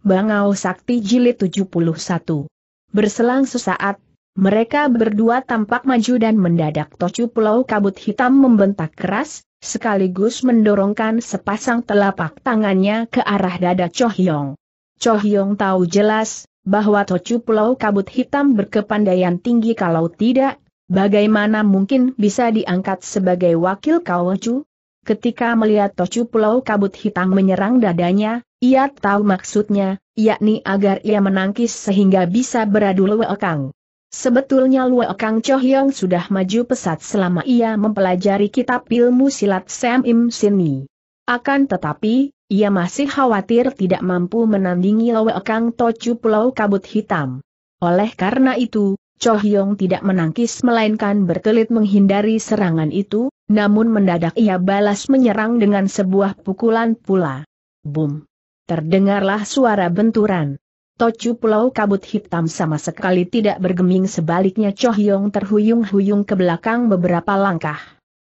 Bangau Sakti Jilid 71. Berselang sesaat, mereka berdua tampak maju dan mendadak tocu pulau kabut hitam membentak keras, sekaligus mendorongkan sepasang telapak tangannya ke arah dada Cho Hyong. Cho Hyong tahu jelas, bahwa tocu pulau kabut hitam berkepandaian tinggi kalau tidak, bagaimana mungkin bisa diangkat sebagai wakil kawacu? Ketika melihat tocu pulau kabut hitam menyerang dadanya, ia tahu maksudnya, yakni agar ia menangkis sehingga bisa beradu Luekang. Sebetulnya Luekang Chohyong sudah maju pesat selama ia mempelajari kitab ilmu silat Sam Im Sini. Akan tetapi, ia masih khawatir tidak mampu menandingi Luekang Tochu Pulau Kabut Hitam. Oleh karena itu, Chohyong tidak menangkis melainkan berkelit menghindari serangan itu, namun mendadak ia balas menyerang dengan sebuah pukulan pula. Boom! Terdengarlah suara benturan. Tocu pulau kabut hitam sama sekali tidak bergeming sebaliknya Cho Hyong terhuyung-huyung ke belakang beberapa langkah.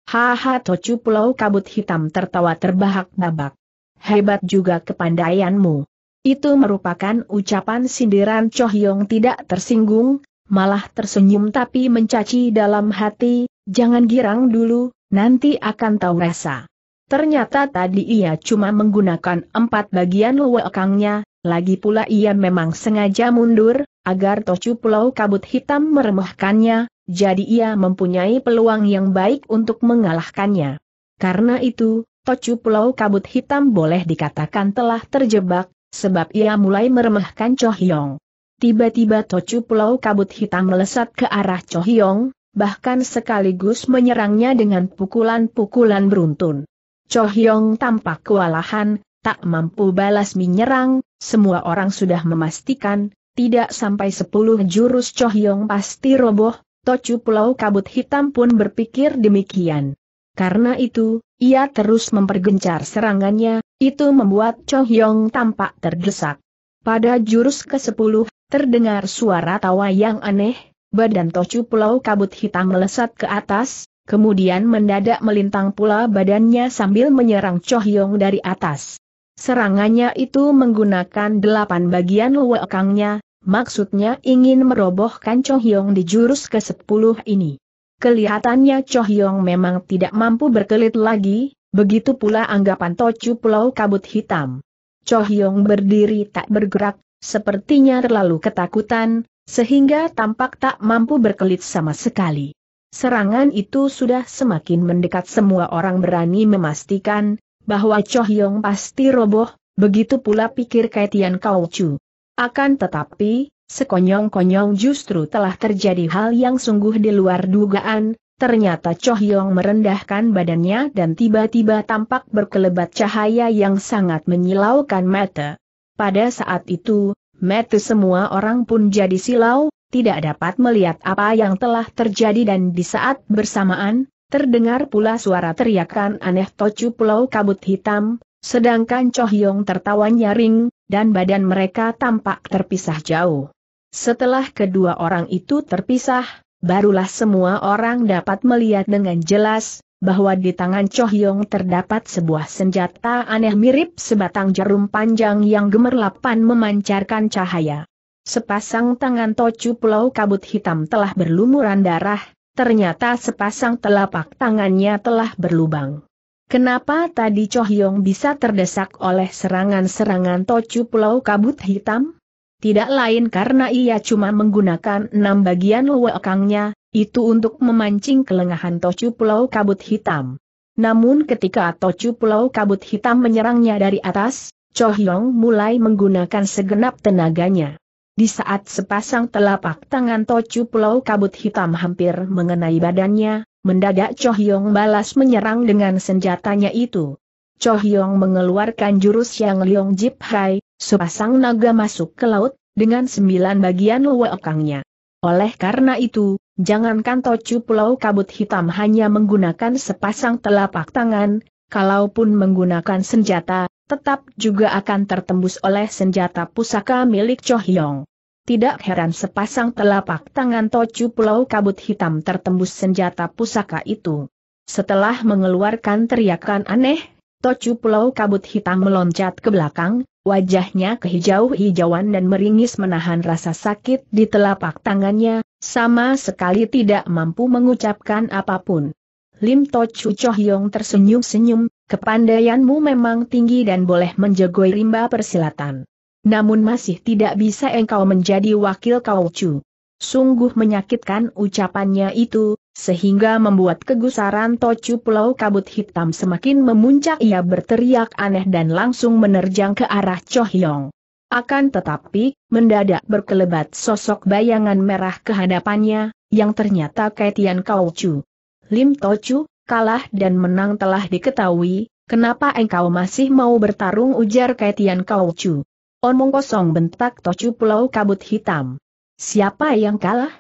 Haha Tocu pulau kabut hitam tertawa terbahak nabak Hebat juga kepandaianmu. Itu merupakan ucapan sindiran Cho Hyong tidak tersinggung, malah tersenyum tapi mencaci dalam hati, jangan girang dulu, nanti akan tahu rasa. Ternyata tadi ia cuma menggunakan empat bagian luwakangnya, lagi pula ia memang sengaja mundur, agar Tocu Pulau Kabut Hitam meremehkannya, jadi ia mempunyai peluang yang baik untuk mengalahkannya. Karena itu, Tocu Pulau Kabut Hitam boleh dikatakan telah terjebak, sebab ia mulai meremehkan Chohyong. Tiba-tiba Tocu Pulau Kabut Hitam melesat ke arah Chohyong, bahkan sekaligus menyerangnya dengan pukulan-pukulan beruntun. Cho Hyong tampak kewalahan, tak mampu balas menyerang, semua orang sudah memastikan, tidak sampai sepuluh jurus Cho Hyong pasti roboh, Tocu Pulau Kabut Hitam pun berpikir demikian. Karena itu, ia terus mempergencar serangannya, itu membuat Cho Hyong tampak terdesak. Pada jurus ke-10, terdengar suara tawa yang aneh, badan Tocu Pulau Kabut Hitam melesat ke atas, Kemudian mendadak melintang pula badannya sambil menyerang Cho Hyong dari atas. Serangannya itu menggunakan delapan bagian luwekangnya, maksudnya ingin merobohkan Cho Hyong di jurus ke-10 ini. Kelihatannya Cho Hyong memang tidak mampu berkelit lagi, begitu pula anggapan Tocu Pulau Kabut Hitam. Cho Hyong berdiri tak bergerak, sepertinya terlalu ketakutan, sehingga tampak tak mampu berkelit sama sekali. Serangan itu sudah semakin mendekat semua orang berani memastikan, bahwa Cho Hyong pasti roboh, begitu pula pikir Kaitian Kau Chu. Akan tetapi, sekonyong-konyong justru telah terjadi hal yang sungguh di luar dugaan, ternyata Cho Hyong merendahkan badannya dan tiba-tiba tampak berkelebat cahaya yang sangat menyilaukan mata. Pada saat itu, mata semua orang pun jadi silau, tidak dapat melihat apa yang telah terjadi dan di saat bersamaan, terdengar pula suara teriakan aneh Tocu Pulau Kabut Hitam, sedangkan Chohyong tertawa nyaring, dan badan mereka tampak terpisah jauh. Setelah kedua orang itu terpisah, barulah semua orang dapat melihat dengan jelas, bahwa di tangan Chohyong terdapat sebuah senjata aneh mirip sebatang jarum panjang yang gemerlapan memancarkan cahaya. Sepasang tangan Tocu Pulau Kabut Hitam telah berlumuran darah, ternyata sepasang telapak tangannya telah berlubang. Kenapa tadi Chohyong bisa terdesak oleh serangan-serangan Tocu Pulau Kabut Hitam? Tidak lain karena ia cuma menggunakan enam bagian luwakangnya, itu untuk memancing kelengahan Tocu Pulau Kabut Hitam. Namun ketika Tocu Pulau Kabut Hitam menyerangnya dari atas, Chohyong mulai menggunakan segenap tenaganya. Di saat sepasang telapak tangan Tocu Pulau Kabut Hitam hampir mengenai badannya, mendadak Cho Hyong balas menyerang dengan senjatanya itu. Cho Hyong mengeluarkan jurus yang Liong Jip Hai, sepasang naga masuk ke laut, dengan sembilan bagian wekangnya. Oleh karena itu, jangankan Tocu Pulau Kabut Hitam hanya menggunakan sepasang telapak tangan, kalaupun menggunakan senjata, tetap juga akan tertembus oleh senjata pusaka milik Cho Hyong. Tidak heran sepasang telapak tangan Tocu Pulau Kabut Hitam tertembus senjata pusaka itu. Setelah mengeluarkan teriakan aneh, Tocu Pulau Kabut Hitam meloncat ke belakang, wajahnya kehijau-hijauan dan meringis menahan rasa sakit di telapak tangannya, sama sekali tidak mampu mengucapkan apapun. Lim Tocu Chohyong tersenyum-senyum, Kepandaianmu memang tinggi dan boleh menjegoi rimba persilatan. Namun masih tidak bisa engkau menjadi wakil kaucu. Sungguh menyakitkan ucapannya itu, sehingga membuat kegusaran Tocu Pulau Kabut Hitam semakin memuncak ia berteriak aneh dan langsung menerjang ke arah Chohyong. Akan tetapi, mendadak berkelebat sosok bayangan merah kehadapannya, yang ternyata Kaitian Kaucu. Lim Tocu, kalah dan menang telah diketahui, kenapa engkau masih mau bertarung ujar Kaitian Kau cu. Omong kosong bentak Tocu Pulau Kabut Hitam. Siapa yang kalah?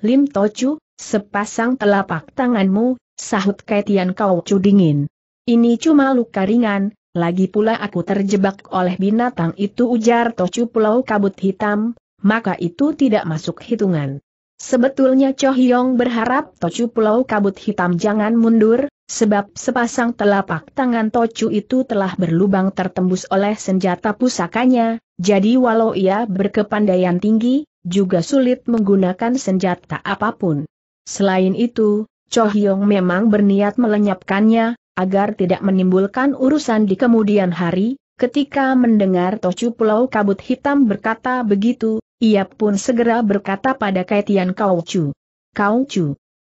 Lim Tocu, sepasang telapak tanganmu, sahut Kaitian Kau cu dingin. Ini cuma luka ringan, lagi pula aku terjebak oleh binatang itu ujar Tocu Pulau Kabut Hitam, maka itu tidak masuk hitungan. Sebetulnya Cho Hyong berharap Tochu Pulau Kabut Hitam jangan mundur, sebab sepasang telapak tangan Tochu itu telah berlubang tertembus oleh senjata pusakanya, jadi walau ia berkepandaian tinggi, juga sulit menggunakan senjata apapun. Selain itu, Cho Hyong memang berniat melenyapkannya, agar tidak menimbulkan urusan di kemudian hari, Ketika mendengar Tochu Pulau Kabut Hitam berkata begitu, ia pun segera berkata pada Kaitian Kauchu, Chu,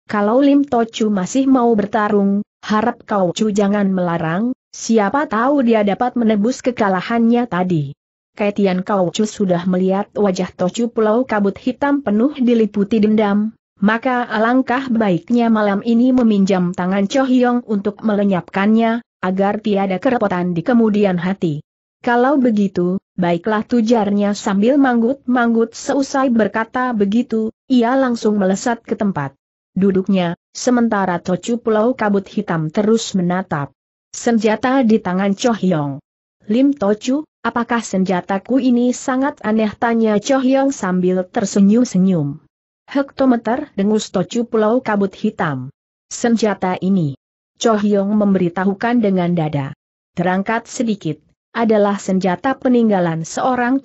kalau Lim Tochu masih mau bertarung, harap Chu jangan melarang, siapa tahu dia dapat menebus kekalahannya tadi. Kaitian Chu sudah melihat wajah Tochu Pulau Kabut Hitam penuh diliputi dendam, maka alangkah baiknya malam ini meminjam tangan Cho Hyong untuk melenyapkannya, agar tiada kerepotan di kemudian hati. Kalau begitu, baiklah tujarnya sambil manggut-manggut seusai berkata begitu, ia langsung melesat ke tempat duduknya, sementara Tocu Pulau Kabut Hitam terus menatap. Senjata di tangan Cho Hyong. Lim Tocu, apakah senjataku ini sangat aneh tanya Cho Hyong sambil tersenyum-senyum. Hektometer dengus Tocu Pulau Kabut Hitam. Senjata ini Cho Hyong memberitahukan dengan dada. Terangkat sedikit, adalah senjata peninggalan seorang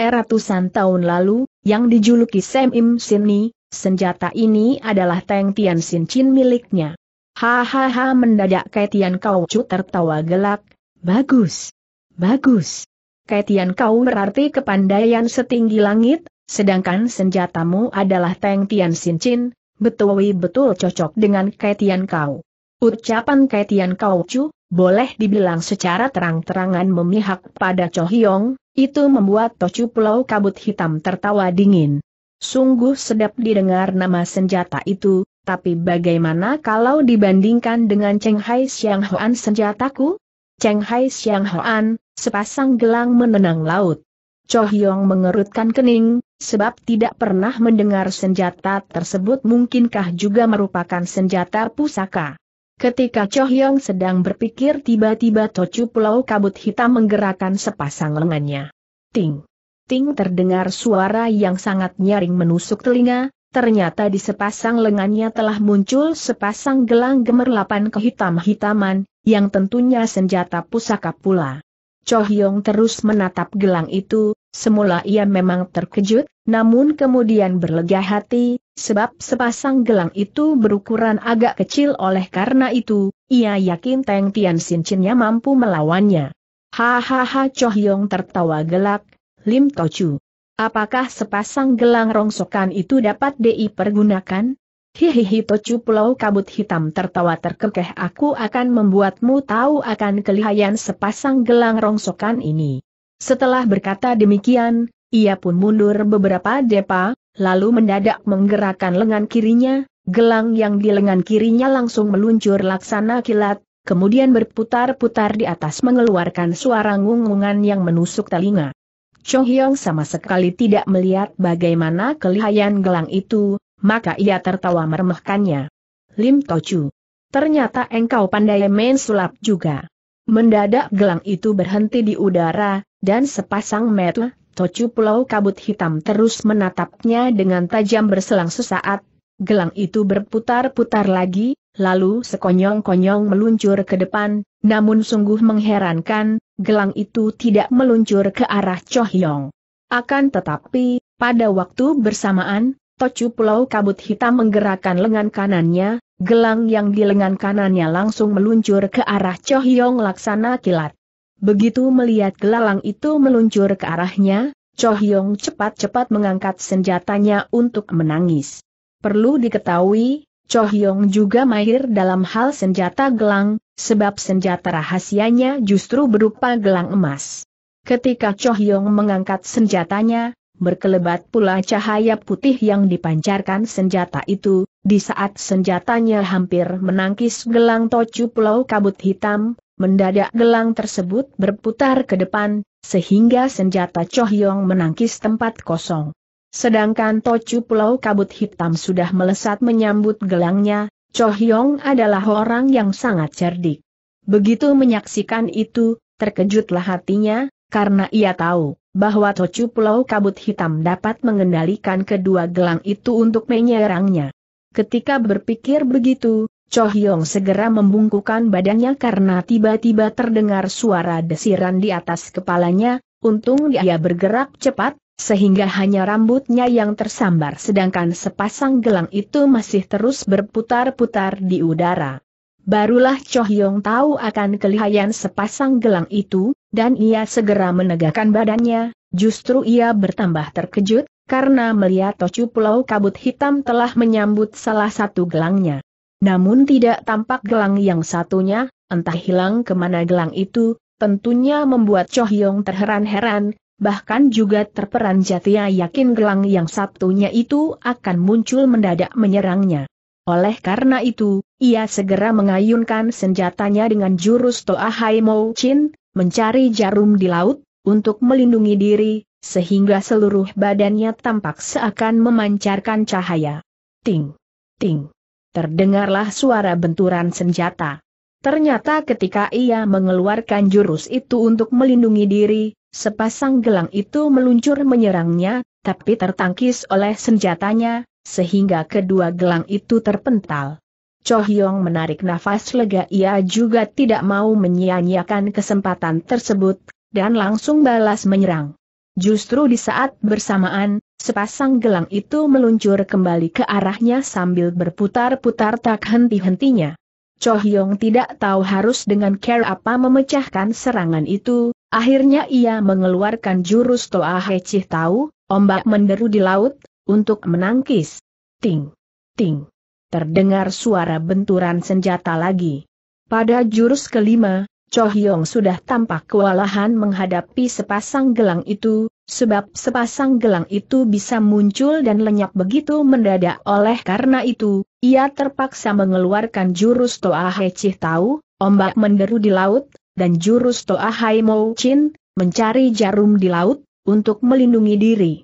era ratusan tahun lalu, yang dijuluki Sam Im Sini, senjata ini adalah Teng Tian Sin Chin miliknya. Hahaha mendadak Kaitian Kau Chu tertawa gelak, bagus, bagus. Kaitian Kau berarti kepandaian setinggi langit, sedangkan senjatamu adalah Teng Tian Sin Chin, betul-betul cocok dengan Kaitian Kau. Ucapan Kaitian Chu, boleh dibilang secara terang-terangan memihak pada Cho Hyong, itu membuat Tocu Pulau Kabut Hitam tertawa dingin. Sungguh sedap didengar nama senjata itu, tapi bagaimana kalau dibandingkan dengan Cheng Hai Xiang Hoan senjataku? Cheng Hai Xiang Hoan, sepasang gelang menenang laut. Cho Hyong mengerutkan kening, sebab tidak pernah mendengar senjata tersebut mungkinkah juga merupakan senjata pusaka. Ketika Cho Hyong sedang berpikir tiba-tiba Tocu Pulau Kabut Hitam menggerakkan sepasang lengannya. Ting! Ting terdengar suara yang sangat nyaring menusuk telinga, ternyata di sepasang lengannya telah muncul sepasang gelang gemerlapan kehitam-hitaman, yang tentunya senjata pusaka pula. Cho Hyong terus menatap gelang itu, Semula ia memang terkejut, namun kemudian berlega hati, sebab sepasang gelang itu berukuran agak kecil oleh karena itu, ia yakin Teng Tian Sincinnya mampu melawannya. Hahaha Choh Yong tertawa gelak, Lim Tochu. Apakah sepasang gelang rongsokan itu dapat DI pergunakan? Hihihi Tochu Pulau Kabut Hitam tertawa terkekeh aku akan membuatmu tahu akan kelihayan sepasang gelang rongsokan ini. Setelah berkata demikian, ia pun mundur beberapa depa, lalu mendadak menggerakkan lengan kirinya, gelang yang di lengan kirinya langsung meluncur laksana kilat, kemudian berputar-putar di atas mengeluarkan suara ngungungan yang menusuk telinga. Chong Hyong sama sekali tidak melihat bagaimana kelihayan gelang itu, maka ia tertawa meremehkannya. Lim Tochu. Ternyata engkau pandai main sulap juga. Mendadak gelang itu berhenti di udara, dan sepasang mata, Tocu Pulau Kabut Hitam terus menatapnya dengan tajam berselang sesaat, gelang itu berputar-putar lagi, lalu sekonyong-konyong meluncur ke depan, namun sungguh mengherankan, gelang itu tidak meluncur ke arah Chohyong. Akan tetapi, pada waktu bersamaan, Tocu Pulau Kabut Hitam menggerakkan lengan kanannya, gelang yang di lengan kanannya langsung meluncur ke arah Chohyong laksana kilat. Begitu melihat gelalang itu meluncur ke arahnya, Cho Hyong cepat-cepat mengangkat senjatanya untuk menangis. Perlu diketahui, Cho Hyong juga mahir dalam hal senjata gelang, sebab senjata rahasianya justru berupa gelang emas. Ketika Cho Hyong mengangkat senjatanya, berkelebat pula cahaya putih yang dipancarkan senjata itu, di saat senjatanya hampir menangkis gelang tocu pulau kabut hitam, Mendadak gelang tersebut berputar ke depan, sehingga senjata Chohyong menangkis tempat kosong. Sedangkan Tocu Pulau Kabut Hitam sudah melesat menyambut gelangnya, Chohyong adalah orang yang sangat cerdik. Begitu menyaksikan itu, terkejutlah hatinya, karena ia tahu bahwa Tocu Pulau Kabut Hitam dapat mengendalikan kedua gelang itu untuk menyerangnya. Ketika berpikir begitu, Cho Hyong segera membungkukan badannya karena tiba-tiba terdengar suara desiran di atas kepalanya, untung dia bergerak cepat, sehingga hanya rambutnya yang tersambar sedangkan sepasang gelang itu masih terus berputar-putar di udara. Barulah Cho Hyong tahu akan kelihayan sepasang gelang itu, dan ia segera menegakkan badannya, justru ia bertambah terkejut, karena melihat Tocu Pulau Kabut Hitam telah menyambut salah satu gelangnya. Namun tidak tampak gelang yang satunya, entah hilang kemana gelang itu, tentunya membuat Cho Hyong terheran-heran, bahkan juga terperanjat ia yakin gelang yang satunya itu akan muncul mendadak menyerangnya. Oleh karena itu, ia segera mengayunkan senjatanya dengan jurus Toa Hai Mo Chin, mencari jarum di laut, untuk melindungi diri, sehingga seluruh badannya tampak seakan memancarkan cahaya. Ting! Ting! terdengarlah suara benturan senjata. Ternyata ketika ia mengeluarkan jurus itu untuk melindungi diri, sepasang gelang itu meluncur menyerangnya, tapi tertangkis oleh senjatanya, sehingga kedua gelang itu terpental. Cho Hyong menarik nafas lega ia juga tidak mau menyia-nyiakan kesempatan tersebut, dan langsung balas menyerang. Justru di saat bersamaan, Sepasang gelang itu meluncur kembali ke arahnya sambil berputar-putar tak henti-hentinya. Cho Hyong tidak tahu harus dengan care apa memecahkan serangan itu, akhirnya ia mengeluarkan jurus Toa Chih tahu, ombak menderu di laut, untuk menangkis. Ting! Ting! Terdengar suara benturan senjata lagi. Pada jurus kelima, Cho Hyong sudah tampak kewalahan menghadapi sepasang gelang itu, sebab sepasang gelang itu bisa muncul dan lenyap begitu mendadak oleh karena itu, ia terpaksa mengeluarkan jurus Toa He Tau, ombak menderu di laut, dan jurus Toa Hai Mo Chin, mencari jarum di laut, untuk melindungi diri.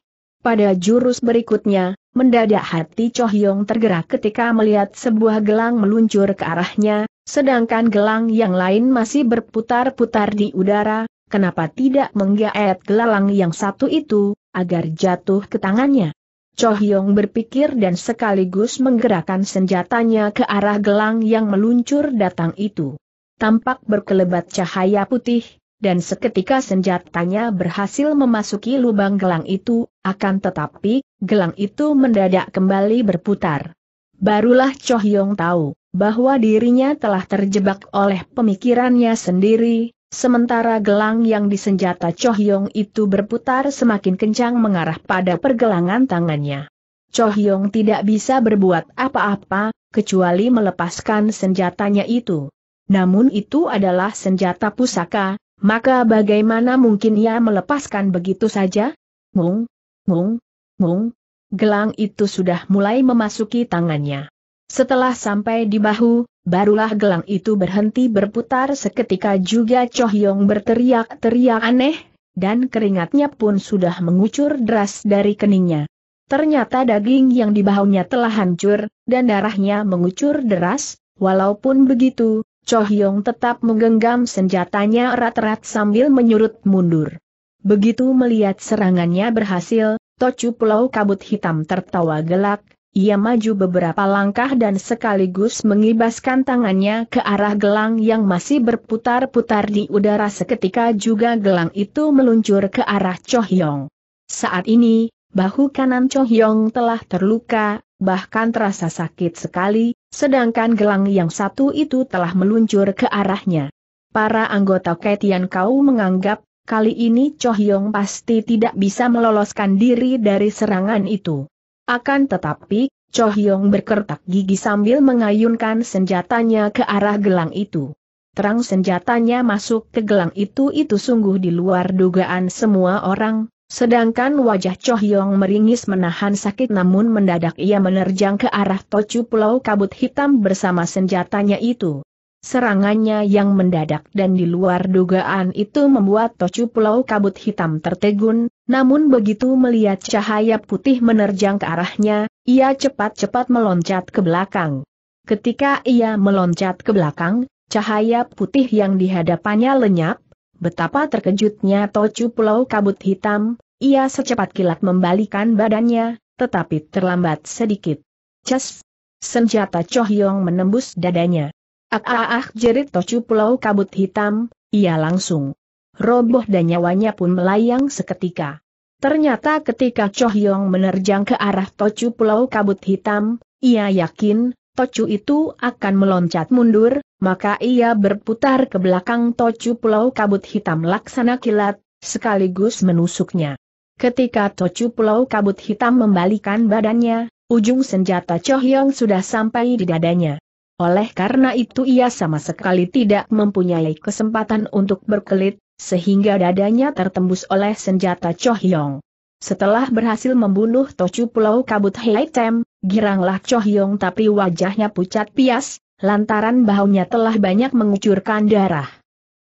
Pada jurus berikutnya, mendadak hati Choh Yong tergerak ketika melihat sebuah gelang meluncur ke arahnya, sedangkan gelang yang lain masih berputar-putar di udara, kenapa tidak menggaet gelalang yang satu itu, agar jatuh ke tangannya. Cho Hyong berpikir dan sekaligus menggerakkan senjatanya ke arah gelang yang meluncur datang itu. Tampak berkelebat cahaya putih, dan seketika senjatanya berhasil memasuki lubang gelang itu, akan tetapi, gelang itu mendadak kembali berputar. Barulah Cho Hyong tahu, bahwa dirinya telah terjebak oleh pemikirannya sendiri, Sementara gelang yang disenjata Chohyong itu berputar semakin kencang mengarah pada pergelangan tangannya. Chohyong tidak bisa berbuat apa-apa, kecuali melepaskan senjatanya itu. Namun itu adalah senjata pusaka, maka bagaimana mungkin ia melepaskan begitu saja? Mung, mung, mung, gelang itu sudah mulai memasuki tangannya. Setelah sampai di bahu, barulah gelang itu berhenti berputar seketika juga Choh Yong berteriak-teriak aneh, dan keringatnya pun sudah mengucur deras dari keningnya. Ternyata daging yang di bahunya telah hancur, dan darahnya mengucur deras, walaupun begitu, Choh Yong tetap menggenggam senjatanya erat-erat sambil menyurut mundur. Begitu melihat serangannya berhasil, Tocu Pulau Kabut Hitam tertawa gelak, ia maju beberapa langkah dan sekaligus mengibaskan tangannya ke arah gelang yang masih berputar-putar di udara seketika juga gelang itu meluncur ke arah Chohyong. Saat ini, bahu kanan Chohyong telah terluka, bahkan terasa sakit sekali, sedangkan gelang yang satu itu telah meluncur ke arahnya. Para anggota Ketian Kau menganggap Kali ini Chohyong pasti tidak bisa meloloskan diri dari serangan itu. Akan tetapi, Cho Hyong berkertak gigi sambil mengayunkan senjatanya ke arah gelang itu. Terang senjatanya masuk ke gelang itu itu sungguh di luar dugaan semua orang, sedangkan wajah Cho Hyong meringis menahan sakit namun mendadak ia menerjang ke arah Tocu Pulau Kabut Hitam bersama senjatanya itu. Serangannya yang mendadak dan di luar dugaan itu membuat Tocu Pulau Kabut Hitam tertegun, namun begitu melihat cahaya putih menerjang ke arahnya, ia cepat-cepat meloncat ke belakang. Ketika ia meloncat ke belakang, cahaya putih yang dihadapannya lenyap, betapa terkejutnya Tocu Pulau Kabut Hitam, ia secepat kilat membalikan badannya, tetapi terlambat sedikit. Ces! Senjata Chohyong menembus dadanya. Ah ah ah jerit Tocu Pulau Kabut Hitam, ia langsung roboh dan nyawanya pun melayang seketika. Ternyata ketika Cho Hyong menerjang ke arah Tocu Pulau Kabut Hitam, ia yakin, Tocu itu akan meloncat mundur, maka ia berputar ke belakang Tocu Pulau Kabut Hitam laksana kilat, sekaligus menusuknya. Ketika Tocu Pulau Kabut Hitam membalikan badannya, ujung senjata Cho Hyong sudah sampai di dadanya. Oleh karena itu ia sama sekali tidak mempunyai kesempatan untuk berkelit, sehingga dadanya tertembus oleh senjata Chohyong. Setelah berhasil membunuh Tocu Pulau Kabut Heitem, giranglah Chohyong tapi wajahnya pucat pias, lantaran bahunya telah banyak mengucurkan darah.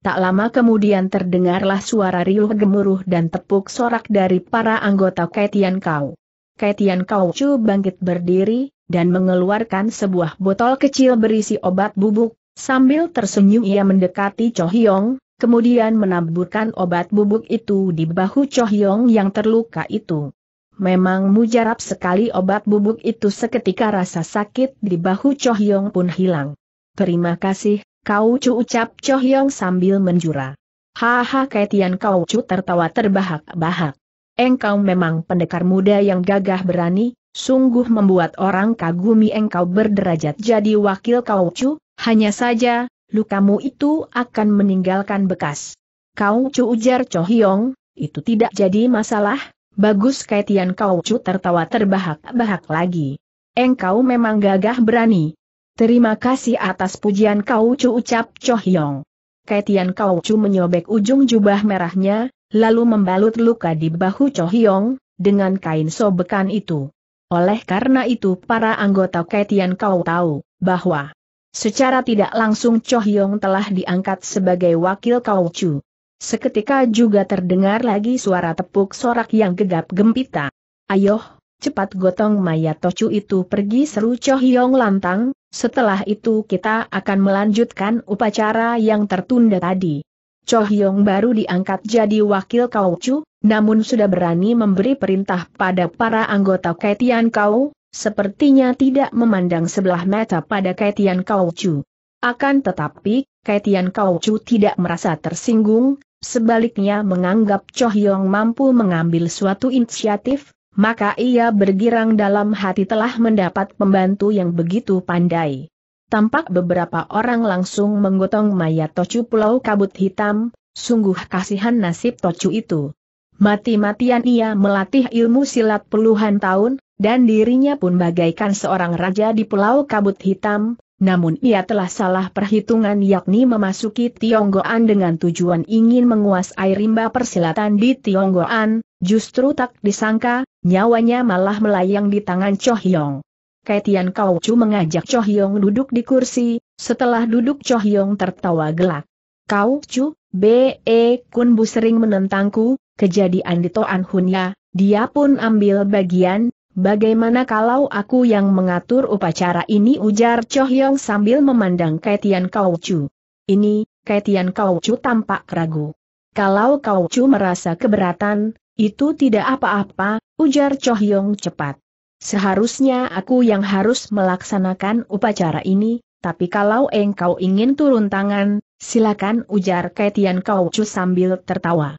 Tak lama kemudian terdengarlah suara riuh gemuruh dan tepuk sorak dari para anggota Kaitian Kau. Kaitian Kau Chu bangkit berdiri, dan mengeluarkan sebuah botol kecil berisi obat bubuk, sambil tersenyum ia mendekati Chohyong, kemudian menaburkan obat bubuk itu di bahu Chohyong yang terluka itu. Memang mujarab sekali obat bubuk itu seketika rasa sakit di bahu Chohyong pun hilang. Terima kasih, kau cu ucap Chohyong sambil menjura. Haha kaitian kau cu tertawa terbahak-bahak. Engkau memang pendekar muda yang gagah berani, sungguh membuat orang kagumi engkau berderajat jadi wakil kau cu, hanya saja, lukamu itu akan meninggalkan bekas. Kau cu ujar Cho Hyong, itu tidak jadi masalah, bagus kaitian kau cu tertawa terbahak-bahak lagi. Engkau memang gagah berani. Terima kasih atas pujian kau cu ucap Cho Hyong. Kaitian kau cu menyobek ujung jubah merahnya, lalu membalut luka di bahu Cho Hyong, dengan kain sobekan itu. Oleh karena itu para anggota Kaitian kau tahu, bahwa Secara tidak langsung Cho Hyong telah diangkat sebagai wakil Kau Chu. Seketika juga terdengar lagi suara tepuk sorak yang gegap gempita. Ayoh, cepat gotong mayat Tochu itu pergi seru Cho Hyong lantang, setelah itu kita akan melanjutkan upacara yang tertunda tadi. Cho Hyong baru diangkat jadi wakil Kau Chu, namun sudah berani memberi perintah pada para anggota Kaitian Kau, sepertinya tidak memandang sebelah mata pada Kaitian Kaucu. Akan tetapi, Kaitian Kaucu tidak merasa tersinggung, sebaliknya menganggap Choh Yong mampu mengambil suatu inisiatif, maka ia bergirang dalam hati telah mendapat pembantu yang begitu pandai. Tampak beberapa orang langsung menggotong mayat Tocu Pulau Kabut Hitam, sungguh kasihan nasib Tocu itu. Mati-matian ia melatih ilmu silat puluhan tahun, dan dirinya pun bagaikan seorang raja di Pulau Kabut Hitam, namun ia telah salah perhitungan yakni memasuki Tionggoan dengan tujuan ingin menguasai rimba persilatan di Tionggoan, justru tak disangka, nyawanya malah melayang di tangan Cho Hyong. Kaitian Kaucu mengajak Cho Hyong duduk di kursi, setelah duduk Cho Hyong tertawa gelak. Kaucu, B.E. E Kunbu sering menentangku, kejadian di Toan Hunya, dia pun ambil bagian, bagaimana kalau aku yang mengatur upacara ini ujar Choh Yong sambil memandang Kaitian Kau Chu. Ini, Kaitian Kau Chu tampak ragu. Kalau Kau Chu merasa keberatan, itu tidak apa-apa, ujar Choh Yong cepat. Seharusnya aku yang harus melaksanakan upacara ini, tapi kalau engkau ingin turun tangan, silakan ujar Kaitian Kau Chu sambil tertawa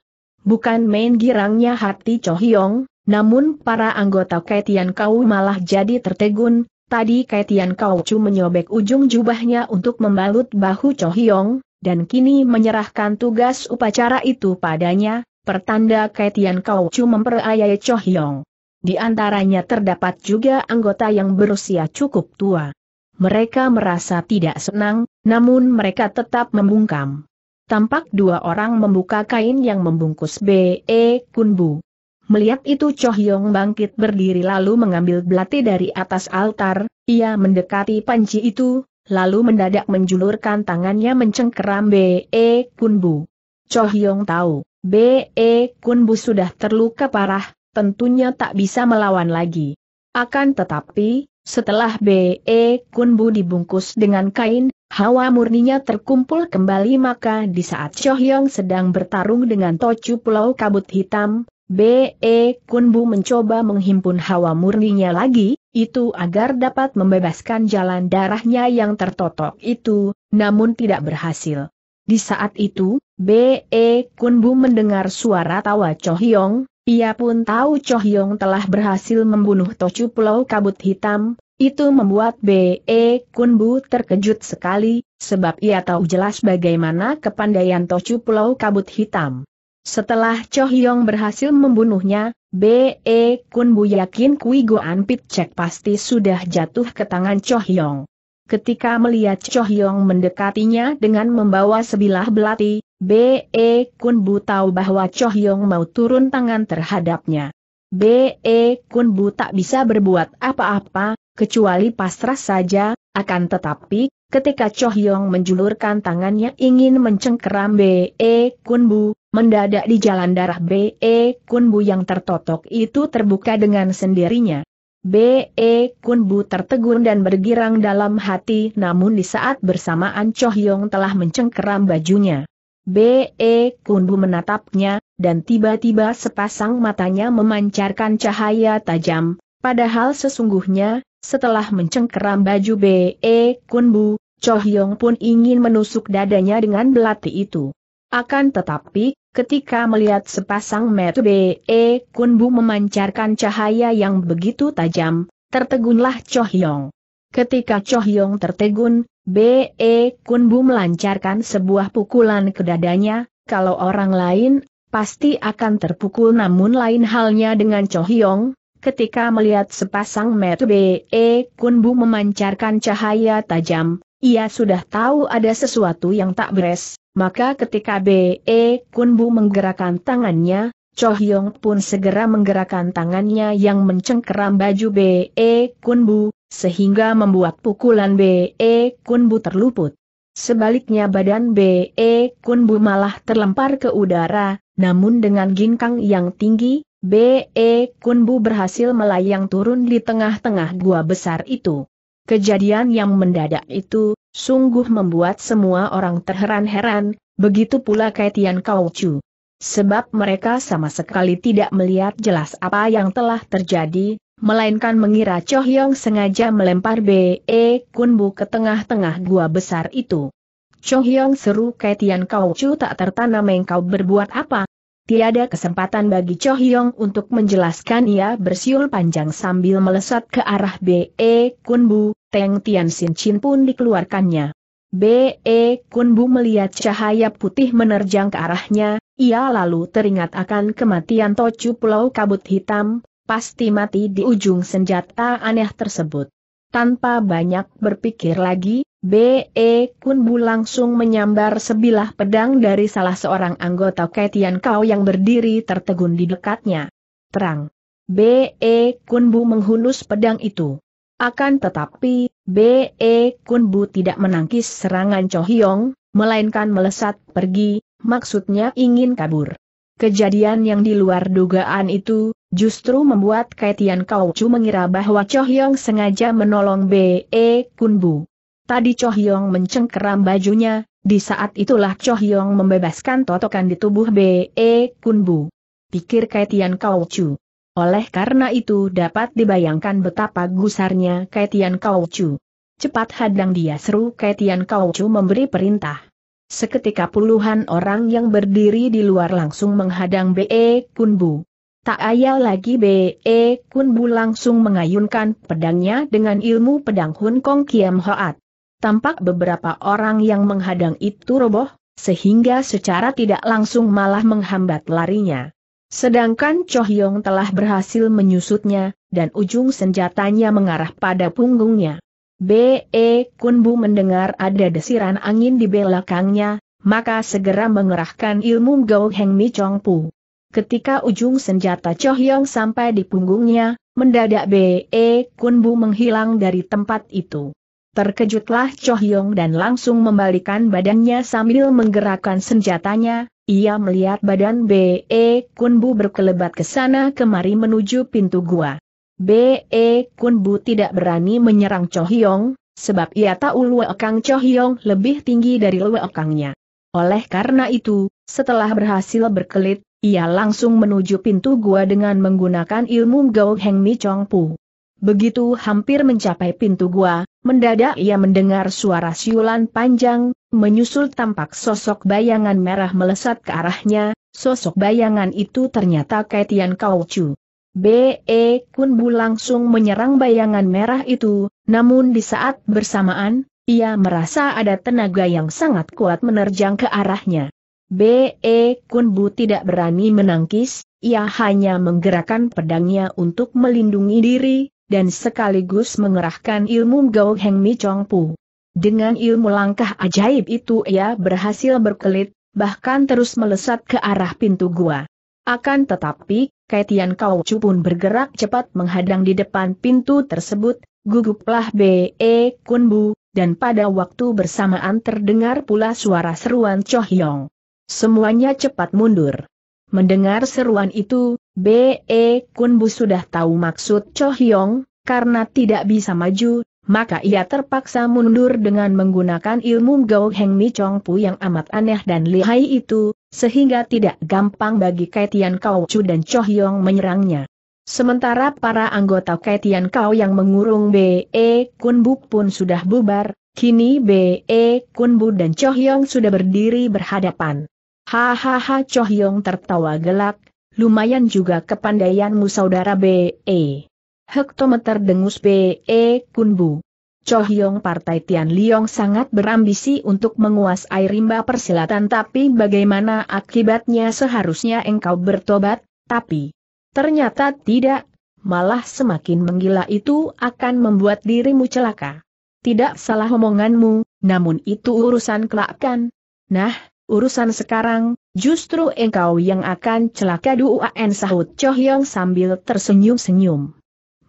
bukan main girangnya hati Cho Hyong, namun para anggota Kaitian Kau malah jadi tertegun, tadi Kaitian Kau Chu menyobek ujung jubahnya untuk membalut bahu Cho Hyong, dan kini menyerahkan tugas upacara itu padanya, pertanda Kaitian Kau Chu memperayai Cho Hyong. Di antaranya terdapat juga anggota yang berusia cukup tua. Mereka merasa tidak senang, namun mereka tetap membungkam tampak dua orang membuka kain yang membungkus B.E. Kunbu. Melihat itu Cho Hyong bangkit berdiri lalu mengambil belati dari atas altar, ia mendekati panci itu, lalu mendadak menjulurkan tangannya mencengkeram B.E. Kunbu. Cho Hyong tahu, B.E. Kunbu sudah terluka parah, tentunya tak bisa melawan lagi. Akan tetapi, setelah B.E. Kunbu dibungkus dengan kain, Hawa murninya terkumpul kembali maka di saat Hyung sedang bertarung dengan Tocu Pulau Kabut Hitam, B.E. Kunbu mencoba menghimpun hawa murninya lagi, itu agar dapat membebaskan jalan darahnya yang tertotok itu, namun tidak berhasil. Di saat itu, B.E. Kunbu mendengar suara tawa Chohyong, ia pun tahu Chohyong telah berhasil membunuh Tocu Pulau Kabut Hitam, itu membuat B.E. Kunbu terkejut sekali, sebab ia tahu jelas bagaimana kepandaian Tocu Pulau Kabut Hitam. Setelah Cho Hyong berhasil membunuhnya, B.E. Kunbu yakin Kui Goan cek pasti sudah jatuh ke tangan Cho Hyong. Ketika melihat Cho Hyong mendekatinya dengan membawa sebilah belati, B.E. Kunbu tahu bahwa Cho Hyong mau turun tangan terhadapnya. B.E. Kunbu tak bisa berbuat apa-apa, kecuali pasrah saja, akan tetapi, ketika Cho Hyong menjulurkan tangannya ingin mencengkeram B.E. Kunbu, mendadak di jalan darah B.E. Kunbu yang tertotok itu terbuka dengan sendirinya. B.E. Kunbu tertegun dan bergirang dalam hati namun di saat bersamaan Cho Hyong telah mencengkeram bajunya. B.E. Kunbu menatapnya, dan tiba-tiba sepasang matanya memancarkan cahaya tajam, Padahal sesungguhnya, setelah mencengkeram baju B.E. Kunbu, Cho Hyong pun ingin menusuk dadanya dengan belati itu. Akan tetapi, ketika melihat sepasang mata B.E. Kunbu memancarkan cahaya yang begitu tajam, tertegunlah Cho Hyong. Ketika Cho Hyong tertegun, B.E. Kunbu melancarkan sebuah pukulan ke dadanya, kalau orang lain, pasti akan terpukul namun lain halnya dengan Cho Hyong, Ketika melihat sepasang mata BE Kunbu memancarkan cahaya tajam, ia sudah tahu ada sesuatu yang tak beres, maka ketika BE Kunbu menggerakkan tangannya, Cho Hyong pun segera menggerakkan tangannya yang mencengkeram baju BE Kunbu, sehingga membuat pukulan BE Kunbu terluput. Sebaliknya badan BE Kunbu malah terlempar ke udara, namun dengan ginkang yang tinggi, B.E. Kunbu berhasil melayang turun di tengah-tengah gua besar itu. Kejadian yang mendadak itu, sungguh membuat semua orang terheran-heran, begitu pula Kaitian Kauchu. Sebab mereka sama sekali tidak melihat jelas apa yang telah terjadi, melainkan mengira Cho Hyong sengaja melempar B.E. Kunbu ke tengah-tengah gua besar itu. Cho Hyong seru Kaitian Kauchu tak tertanam engkau berbuat apa, Tiada kesempatan bagi Cho Hyong untuk menjelaskan ia bersiul panjang sambil melesat ke arah B.E. Kunbu, Teng Tian Sin Chin pun dikeluarkannya. B.E. Kunbu melihat cahaya putih menerjang ke arahnya, ia lalu teringat akan kematian Tocu Pulau Kabut Hitam, pasti mati di ujung senjata aneh tersebut. Tanpa banyak berpikir lagi, B.E. Kunbu langsung menyambar sebilah pedang dari salah seorang anggota Ketian Kau yang berdiri tertegun di dekatnya. Terang. B.E. Kunbu menghunus pedang itu. Akan tetapi, B.E. Kunbu tidak menangkis serangan Chohyong, melainkan melesat pergi, maksudnya ingin kabur. Kejadian yang di luar dugaan itu, Justru membuat Kaitian Kauchu mengira bahwa Cho Hyong sengaja menolong B.E. Kunbu. Tadi Cho Hyong mencengkeram bajunya, di saat itulah Cho Hyong membebaskan totokan di tubuh B.E. Kunbu. Pikir Kaitian Kauchu. Oleh karena itu dapat dibayangkan betapa gusarnya Kaitian Kauchu. Cepat hadang dia seru Kaitian Kauchu memberi perintah. Seketika puluhan orang yang berdiri di luar langsung menghadang B.E. Kunbu. Tak ayal lagi B.E. E. Kun Bu langsung mengayunkan pedangnya dengan ilmu pedang Hun Kong Kiam Hoat. Tampak beberapa orang yang menghadang itu roboh, sehingga secara tidak langsung malah menghambat larinya. Sedangkan Cho Hyong telah berhasil menyusutnya, dan ujung senjatanya mengarah pada punggungnya. B.E. E. Kun Bu mendengar ada desiran angin di belakangnya, maka segera mengerahkan ilmu Gao Heng Mi Chong Pu. Ketika ujung senjata Chohyong sampai di punggungnya, mendadak B.E. Kun Bu menghilang dari tempat itu. Terkejutlah Chohyong dan langsung membalikan badannya sambil menggerakkan senjatanya, ia melihat badan B.E. Kun Bu berkelebat ke sana kemari menuju pintu gua. B.E. Kun Bu tidak berani menyerang Chohyong, sebab ia tahu Luekang Chohyong lebih tinggi dari Luekangnya. Oleh karena itu, setelah berhasil berkelit, ia langsung menuju pintu gua dengan menggunakan ilmu Gao Heng Mi Chong Pu. Begitu hampir mencapai pintu gua, mendadak ia mendengar suara siulan panjang, menyusul tampak sosok bayangan merah melesat ke arahnya, sosok bayangan itu ternyata Kaitian Kau Chu. B.E. Kun Bu langsung menyerang bayangan merah itu, namun di saat bersamaan, ia merasa ada tenaga yang sangat kuat menerjang ke arahnya. B.E. Kunbu tidak berani menangkis, ia hanya menggerakkan pedangnya untuk melindungi diri, dan sekaligus mengerahkan ilmu Gao Heng Mi Chong Pu. Dengan ilmu langkah ajaib itu ia berhasil berkelit, bahkan terus melesat ke arah pintu gua. Akan tetapi, Kaitian Kau Chu pun bergerak cepat menghadang di depan pintu tersebut, guguplah B.E. Kunbu, dan pada waktu bersamaan terdengar pula suara seruan Cho Hyong. Semuanya cepat mundur. Mendengar seruan itu, B.E. Kunbu sudah tahu maksud Cho Hyong, karena tidak bisa maju, maka ia terpaksa mundur dengan menggunakan ilmu Gao Heng Mi Chong Pu yang amat aneh dan lihai itu, sehingga tidak gampang bagi Kaitian Kau Chu dan Cho Hyong menyerangnya. Sementara para anggota Kaitian Kau yang mengurung B.E. Kunbu pun sudah bubar, kini B.E. Kunbu dan Cho Hyong sudah berdiri berhadapan. Hahaha Choh Yong tertawa gelak, lumayan juga kepandaianmu saudara B.E. Hektometer dengus B.E. Kunbu. Choh Yong Partai Tian Liong sangat berambisi untuk menguasai rimba persilatan tapi bagaimana akibatnya seharusnya engkau bertobat, tapi ternyata tidak, malah semakin menggila itu akan membuat dirimu celaka. Tidak salah omonganmu, namun itu urusan kelakkan. Nah, urusan sekarang, justru engkau yang akan celaka Duan sahut Cho Hyong sambil tersenyum-senyum.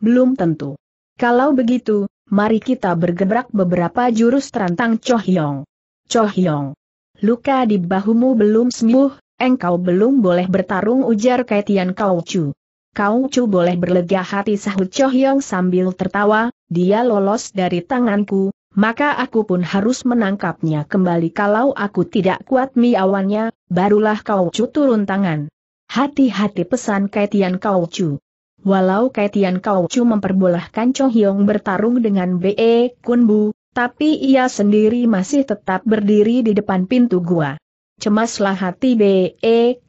Belum tentu. Kalau begitu, mari kita bergerak beberapa jurus terantang Cho Hyong. Cho Hyong. Luka di bahumu belum sembuh, engkau belum boleh bertarung ujar Kaitian Kau Chu. Kau Chu boleh berlega hati sahut Cho Hyong sambil tertawa, dia lolos dari tanganku, maka aku pun harus menangkapnya kembali kalau aku tidak kuat miawannya, barulah kau cu turun tangan. Hati-hati pesan Kaitian kau cu. Walau Kaitian kau cu memperbolehkan Cho bertarung dengan Be Kunbu, tapi ia sendiri masih tetap berdiri di depan pintu gua. Cemaslah hati Be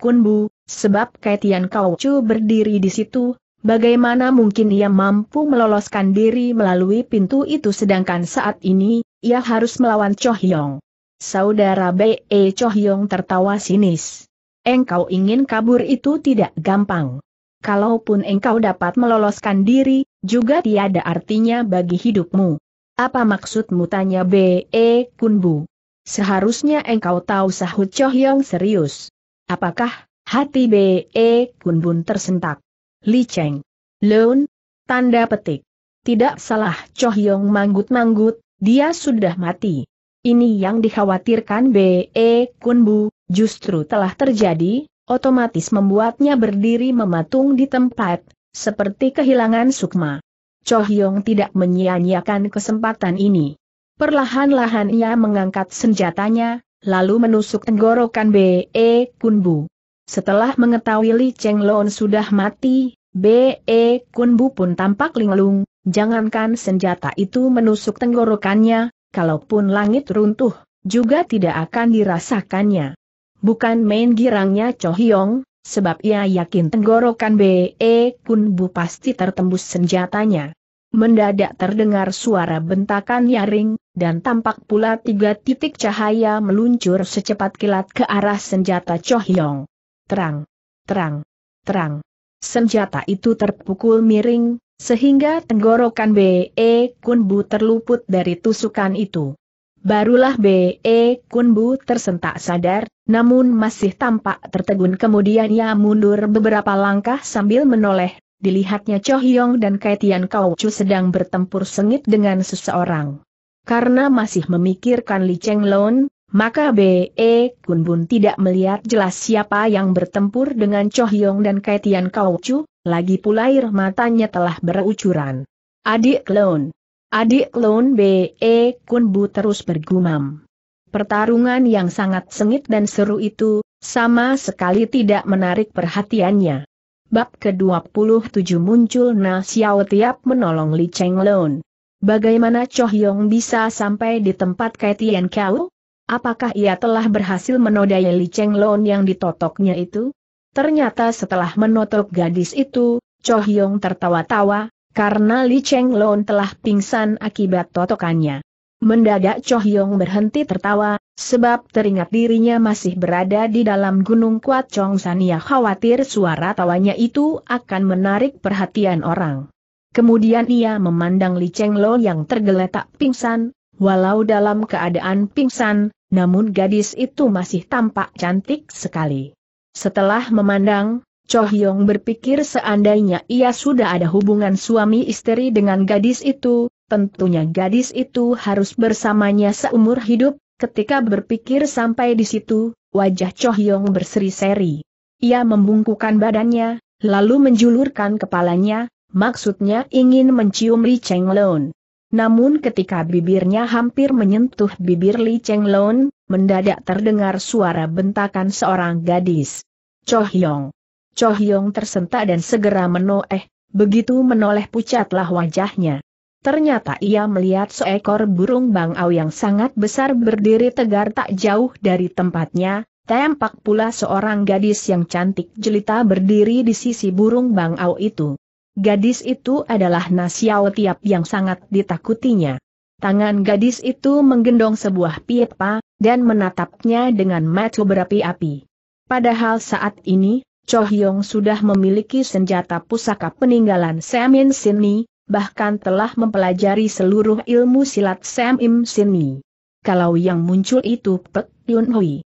Kunbu, sebab Kaitian kau cu berdiri di situ, Bagaimana mungkin ia mampu meloloskan diri melalui pintu itu sedangkan saat ini, ia harus melawan Cho Hyong. Saudara B.E. Cho Hyong tertawa sinis. Engkau ingin kabur itu tidak gampang. Kalaupun engkau dapat meloloskan diri, juga tiada artinya bagi hidupmu. Apa maksudmu tanya B.E. Kunbu? Seharusnya engkau tahu sahut Cho Hyong serius. Apakah hati B.E. Kunbun tersentak? Li Cheng. Leun? Tanda petik. Tidak salah Choh Yong manggut-manggut, dia sudah mati. Ini yang dikhawatirkan B.E. Kunbu, justru telah terjadi, otomatis membuatnya berdiri mematung di tempat, seperti kehilangan sukma. Choh Yong tidak menyia-nyiakan kesempatan ini. Perlahan-lahan ia mengangkat senjatanya, lalu menusuk tenggorokan B.E. Kunbu. Setelah mengetahui Li Cheng Lon sudah mati, B.E. Kunbu pun tampak linglung, jangankan senjata itu menusuk tenggorokannya, kalaupun langit runtuh, juga tidak akan dirasakannya. Bukan main girangnya Cho Hyong, sebab ia yakin tenggorokan B.E. Kunbu pasti tertembus senjatanya. Mendadak terdengar suara bentakan nyaring, dan tampak pula tiga titik cahaya meluncur secepat kilat ke arah senjata Cho Hyong. Terang, terang, terang. Senjata itu terpukul miring, sehingga tenggorokan B.E. Kunbu terluput dari tusukan itu. Barulah B.E. Kunbu tersentak sadar, namun masih tampak tertegun kemudian ia mundur beberapa langkah sambil menoleh, dilihatnya Cho Hyong dan Kaitian Kaucu sedang bertempur sengit dengan seseorang. Karena masih memikirkan Li Cheng Lon, maka B.E. Kun Bun tidak melihat jelas siapa yang bertempur dengan Cho Hyong dan Kaitian Kau Chu, lagi pula air matanya telah berucuran. Adik klon. Adik klon B.E. Kun Bu terus bergumam. Pertarungan yang sangat sengit dan seru itu, sama sekali tidak menarik perhatiannya. Bab ke-27 muncul Na Xiao tiap menolong Li Cheng Lone. Bagaimana Cho Hyong bisa sampai di tempat Kaitian Kau? Apakah ia telah berhasil menodai Li Cheng Lon yang ditotoknya itu? Ternyata setelah menotok gadis itu, Cho Hyong tertawa-tawa, karena Li Cheng Lon telah pingsan akibat totokannya. Mendadak Cho Hyong berhenti tertawa, sebab teringat dirinya masih berada di dalam gunung kuat Chong Sania khawatir suara tawanya itu akan menarik perhatian orang. Kemudian ia memandang Li Cheng Lon yang tergeletak pingsan, walau dalam keadaan pingsan, namun gadis itu masih tampak cantik sekali. Setelah memandang, Cho Hyong berpikir seandainya ia sudah ada hubungan suami istri dengan gadis itu, tentunya gadis itu harus bersamanya seumur hidup, ketika berpikir sampai di situ, wajah Cho Hyong berseri-seri. Ia membungkukan badannya, lalu menjulurkan kepalanya, maksudnya ingin mencium Li Cheng Lon. Namun ketika bibirnya hampir menyentuh bibir Li Lon, mendadak terdengar suara bentakan seorang gadis. Chohyong. Chohyong tersentak dan segera menoeh, begitu menoleh pucatlah wajahnya. Ternyata ia melihat seekor burung bangau yang sangat besar berdiri tegar tak jauh dari tempatnya, tampak pula seorang gadis yang cantik jelita berdiri di sisi burung bangau itu. Gadis itu adalah Nasiao Tiap yang sangat ditakutinya. Tangan gadis itu menggendong sebuah pipa, dan menatapnya dengan mata berapi-api. Padahal saat ini, Cho Hyong sudah memiliki senjata pusaka peninggalan Sam In Sini, bahkan telah mempelajari seluruh ilmu silat Sam Sini. Kalau yang muncul itu Pek Yun Hui.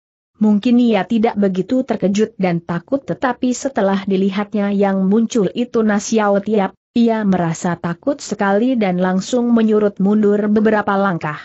Mungkin ia tidak begitu terkejut dan takut tetapi setelah dilihatnya yang muncul itu Nasiao Tiap, ia merasa takut sekali dan langsung menyurut mundur beberapa langkah.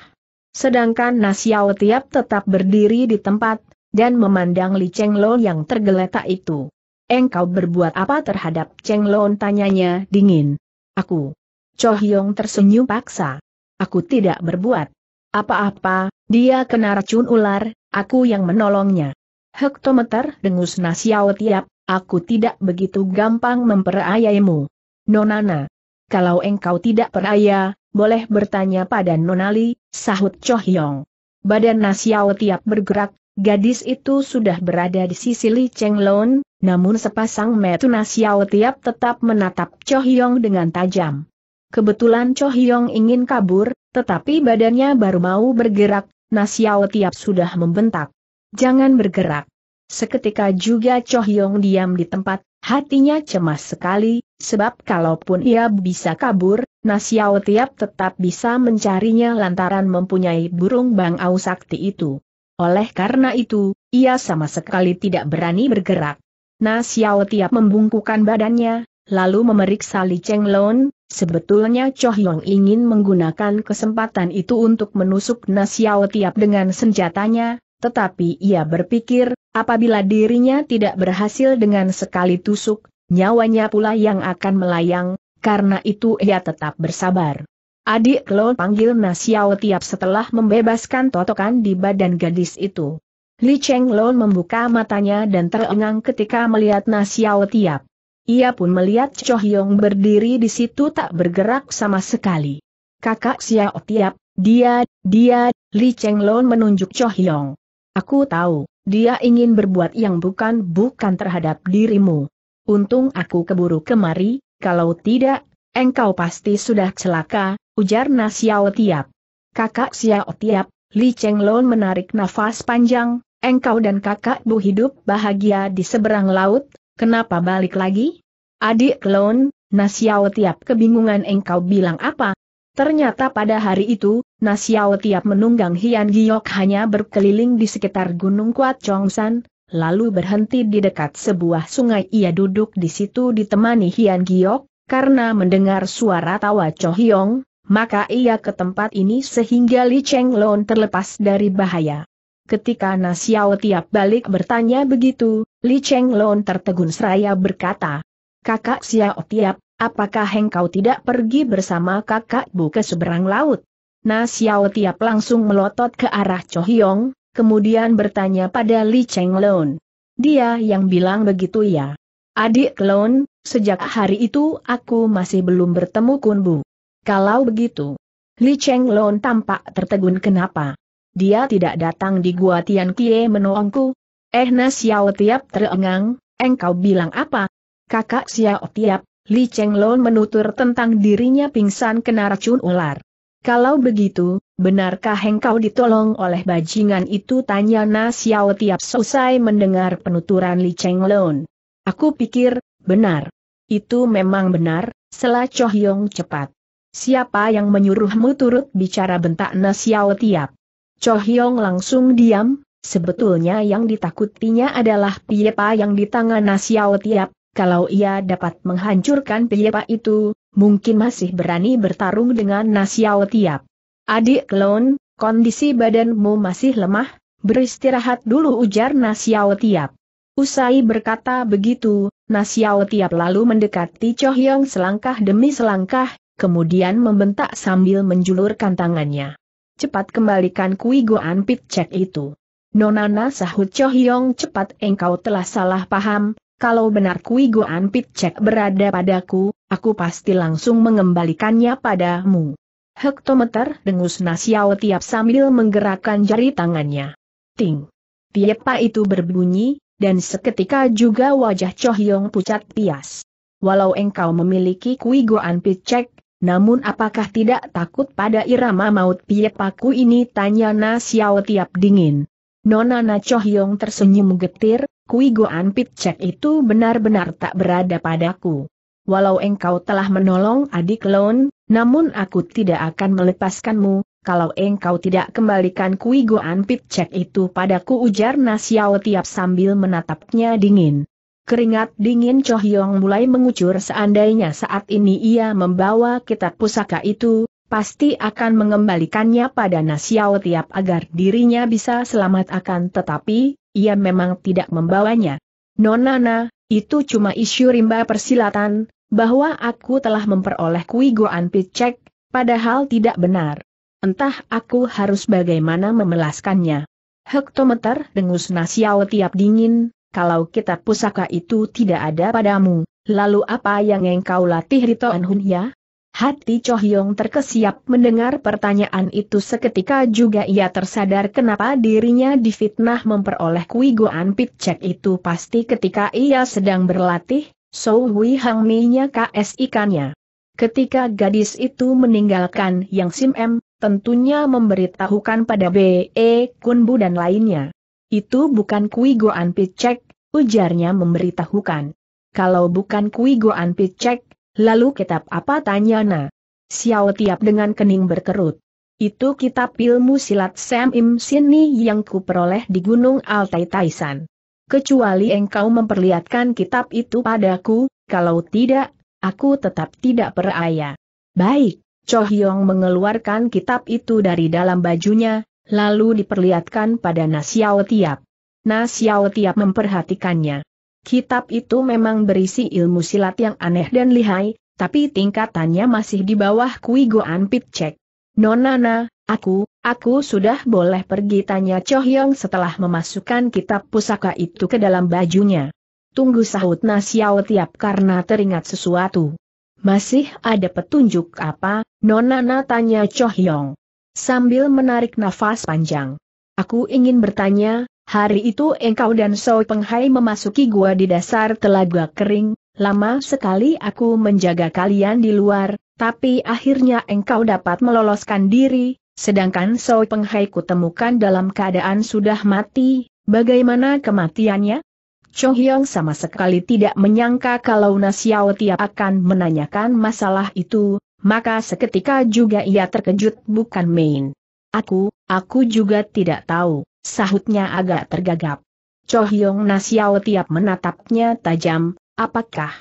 Sedangkan Nasiao Tiap tetap berdiri di tempat, dan memandang Li Chenglon yang tergeletak itu. Engkau berbuat apa terhadap Chenglon tanyanya dingin. Aku. Cho Hyong tersenyum paksa. Aku tidak berbuat apa-apa, dia kena racun ular, Aku yang menolongnya. Hektometer dengus Nasiao tiap, aku tidak begitu gampang memperayaimu. Nonana, kalau engkau tidak peraya, boleh bertanya pada Nonali, sahut Chohyong. Badan Nasiao tiap bergerak, gadis itu sudah berada di sisi Li Chenglon, namun sepasang metu Nasiao tiap tetap menatap Chohyong dengan tajam. Kebetulan Chohyong ingin kabur, tetapi badannya baru mau bergerak, Nasiao Tiap sudah membentak. Jangan bergerak. Seketika juga Cho Hyong diam di tempat, hatinya cemas sekali, sebab kalaupun ia bisa kabur, Nasiao Tiap tetap bisa mencarinya lantaran mempunyai burung bangau sakti itu. Oleh karena itu, ia sama sekali tidak berani bergerak. Nasiao Tiap membungkukan badannya, lalu memeriksa Li Cheng Lon, sebetulnya Cho Hyong ingin menggunakan kesempatan itu untuk menusuk Nasiao Tiap dengan senjatanya, tetapi ia berpikir, apabila dirinya tidak berhasil dengan sekali tusuk, nyawanya pula yang akan melayang, karena itu ia tetap bersabar. Adik Lo panggil Nasiao Tiap setelah membebaskan totokan di badan gadis itu. Li Cheng Lon membuka matanya dan terengang ketika melihat Nasiao Tiap. Ia pun melihat Cho Hyong berdiri di situ tak bergerak sama sekali. Kakak Xiao Tiap, dia, dia, Li Cheng menunjuk Cho Hyong. Aku tahu, dia ingin berbuat yang bukan-bukan terhadap dirimu. Untung aku keburu kemari, kalau tidak, engkau pasti sudah celaka, ujar Na Xiao Tiap. Kakak Xiao Tiap, Li Cheng menarik nafas panjang, engkau dan kakakmu hidup bahagia di seberang laut, Kenapa balik lagi? Adik klon, Nasiao tiap kebingungan engkau bilang apa? Ternyata pada hari itu, Nasiao tiap menunggang Hian Giok hanya berkeliling di sekitar Gunung Kuat Chongsan, lalu berhenti di dekat sebuah sungai ia duduk di situ ditemani Hian Giok, karena mendengar suara tawa Cho Hyong, maka ia ke tempat ini sehingga Li Cheng Lon terlepas dari bahaya. Ketika Nasiao tiap balik bertanya begitu, Li Cheng Lon tertegun seraya berkata, Kakak Xiao Tiap, apakah engkau tidak pergi bersama kakak Bu ke seberang laut? Nah Xiao Tiap langsung melotot ke arah Chohyong, kemudian bertanya pada Li Cheng Lon. Dia yang bilang begitu ya. Adik klon, sejak hari itu aku masih belum bertemu Kun Bu. Kalau begitu, Li Cheng Lon tampak tertegun kenapa. Dia tidak datang di Gua Tian Kie menolongku, Ernest Xiao Tiap terengang, engkau bilang apa? Kakak Xiao Tiap, Li Cheng Long menutur tentang dirinya pingsan kena racun ular. Kalau begitu, benarkah engkau ditolong oleh bajingan itu? Tanya Na Xiao Tiap selesai mendengar penuturan Li Cheng Long. Aku pikir, benar. Itu memang benar, Sela Choh Yong cepat. Siapa yang menyuruhmu turut bicara bentak Na Xiao Tiap? Choh Yong langsung diam, Sebetulnya yang ditakutinya adalah Piepa yang di tangan Nasiao Tiap, kalau ia dapat menghancurkan Piepa itu, mungkin masih berani bertarung dengan Nasiao Tiap. Adik Klon, kondisi badanmu masih lemah, beristirahat dulu ujar Nasiao Tiap. Usai berkata begitu, Nasiao Tiap lalu mendekati Chohyong selangkah demi selangkah, kemudian membentak sambil menjulurkan tangannya. Cepat kembalikan kui goan pit cek itu. Nonana sahut Cho Hyong cepat engkau telah salah paham, kalau benar Kui Goan pit Pitcek berada padaku, aku pasti langsung mengembalikannya padamu. Hektometer dengus Nasiao tiap sambil menggerakkan jari tangannya. Ting. Tiap Tiepa itu berbunyi, dan seketika juga wajah Cho Hyong pucat pias. Walau engkau memiliki Kui Goan pit Pitcek, namun apakah tidak takut pada irama maut Piepaku ini tanya Nasiao tiap dingin. Nona Na Chohyong tersenyum getir, Kui Goan Pitcek itu benar-benar tak berada padaku. Walau engkau telah menolong adik Lon, namun aku tidak akan melepaskanmu, kalau engkau tidak kembalikan Kui Goan Pitcek itu padaku ujar Na tiap sambil menatapnya dingin. Keringat dingin Chohyong mulai mengucur seandainya saat ini ia membawa kitab pusaka itu, pasti akan mengembalikannya pada Nasiao Tiap agar dirinya bisa selamat akan tetapi, ia memang tidak membawanya. Nonana, itu cuma isu rimba persilatan, bahwa aku telah memperoleh kui goan picek, padahal tidak benar. Entah aku harus bagaimana memelaskannya. Hektometer dengus Nasiao Tiap dingin, kalau kitab pusaka itu tidak ada padamu, lalu apa yang engkau latih di Toan Hun ya? Hati Cho Yong terkesiap mendengar pertanyaan itu seketika juga ia tersadar kenapa dirinya difitnah memperoleh Kui Goan pit Pitcek itu pasti ketika ia sedang berlatih, So Hui Hang Mi-nya KS ikannya. Ketika gadis itu meninggalkan Yang Sim M, tentunya memberitahukan pada B.E. Kunbu dan lainnya. Itu bukan Kui Goan pit Pitcek, ujarnya memberitahukan. Kalau bukan Kui Goan pit Pitcek, Lalu kitab apa tanya Na? Xiao Tiap dengan kening berkerut. Itu kitab ilmu silat Sam Im Sini yang kuperoleh di Gunung Altai Taisan. Kecuali engkau memperlihatkan kitab itu padaku, kalau tidak, aku tetap tidak percaya. Baik, Cho Hyong mengeluarkan kitab itu dari dalam bajunya, lalu diperlihatkan pada Na Xiao Tiap. Na Xiao Tiap memperhatikannya. Kitab itu memang berisi ilmu silat yang aneh dan lihai, tapi tingkatannya masih di bawah Kui Goan Pitcek. Nonana, aku, aku sudah boleh pergi tanya Cho Chohyong setelah memasukkan kitab pusaka itu ke dalam bajunya. Tunggu sahut Nasiao tiap karena teringat sesuatu. Masih ada petunjuk apa, Nonana tanya Cho Chohyong. Sambil menarik nafas panjang. Aku ingin bertanya, Hari itu engkau dan Soi Penghai memasuki gua di dasar telaga kering, lama sekali aku menjaga kalian di luar, tapi akhirnya engkau dapat meloloskan diri, sedangkan Soi Penghai kutemukan dalam keadaan sudah mati, bagaimana kematiannya? Chong Hyong sama sekali tidak menyangka kalau Nasiao Tia akan menanyakan masalah itu, maka seketika juga ia terkejut bukan main. Aku, aku juga tidak tahu. Sahutnya agak tergagap. Cho Hyong Nasiao tiap menatapnya tajam, apakah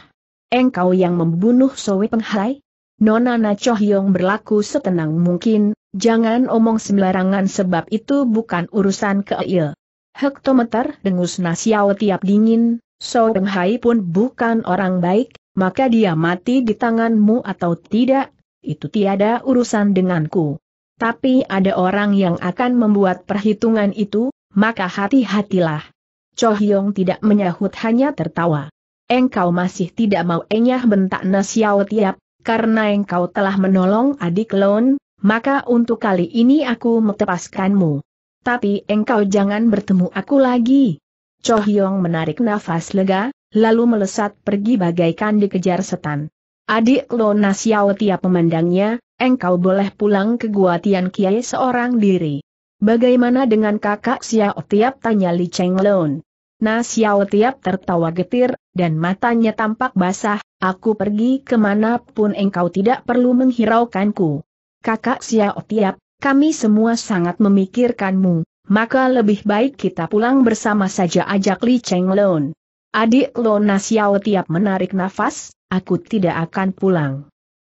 engkau yang membunuh Soe Penghai? Nona Na Cho Hyong berlaku setenang mungkin, jangan omong sembarangan sebab itu bukan urusan keil. Hektometer dengus Nasiao tiap dingin, Soe Penghai pun bukan orang baik, maka dia mati di tanganmu atau tidak, itu tiada urusan denganku. Tapi ada orang yang akan membuat perhitungan itu, maka hati-hatilah. Cho Hyong tidak menyahut hanya tertawa. Engkau masih tidak mau enyah bentak Nasiao Tiap, karena engkau telah menolong adik Lon, maka untuk kali ini aku metepaskanmu. Tapi engkau jangan bertemu aku lagi. Cho Hyong menarik nafas lega, lalu melesat pergi bagaikan dikejar setan. Adik Lona Xiao tiap memandangnya, engkau boleh pulang ke Gua Tian Kiai seorang diri. Bagaimana dengan kakak Xiao Tiap tanya Li Cheng Lon. Nah Xiao Tiap tertawa getir, dan matanya tampak basah, aku pergi kemanapun engkau tidak perlu menghiraukanku. Kakak Xiao Tiap, kami semua sangat memikirkanmu, maka lebih baik kita pulang bersama saja ajak Li Cheng Lon. Adik Lona Xiao Tiap menarik nafas, aku tidak akan pulang.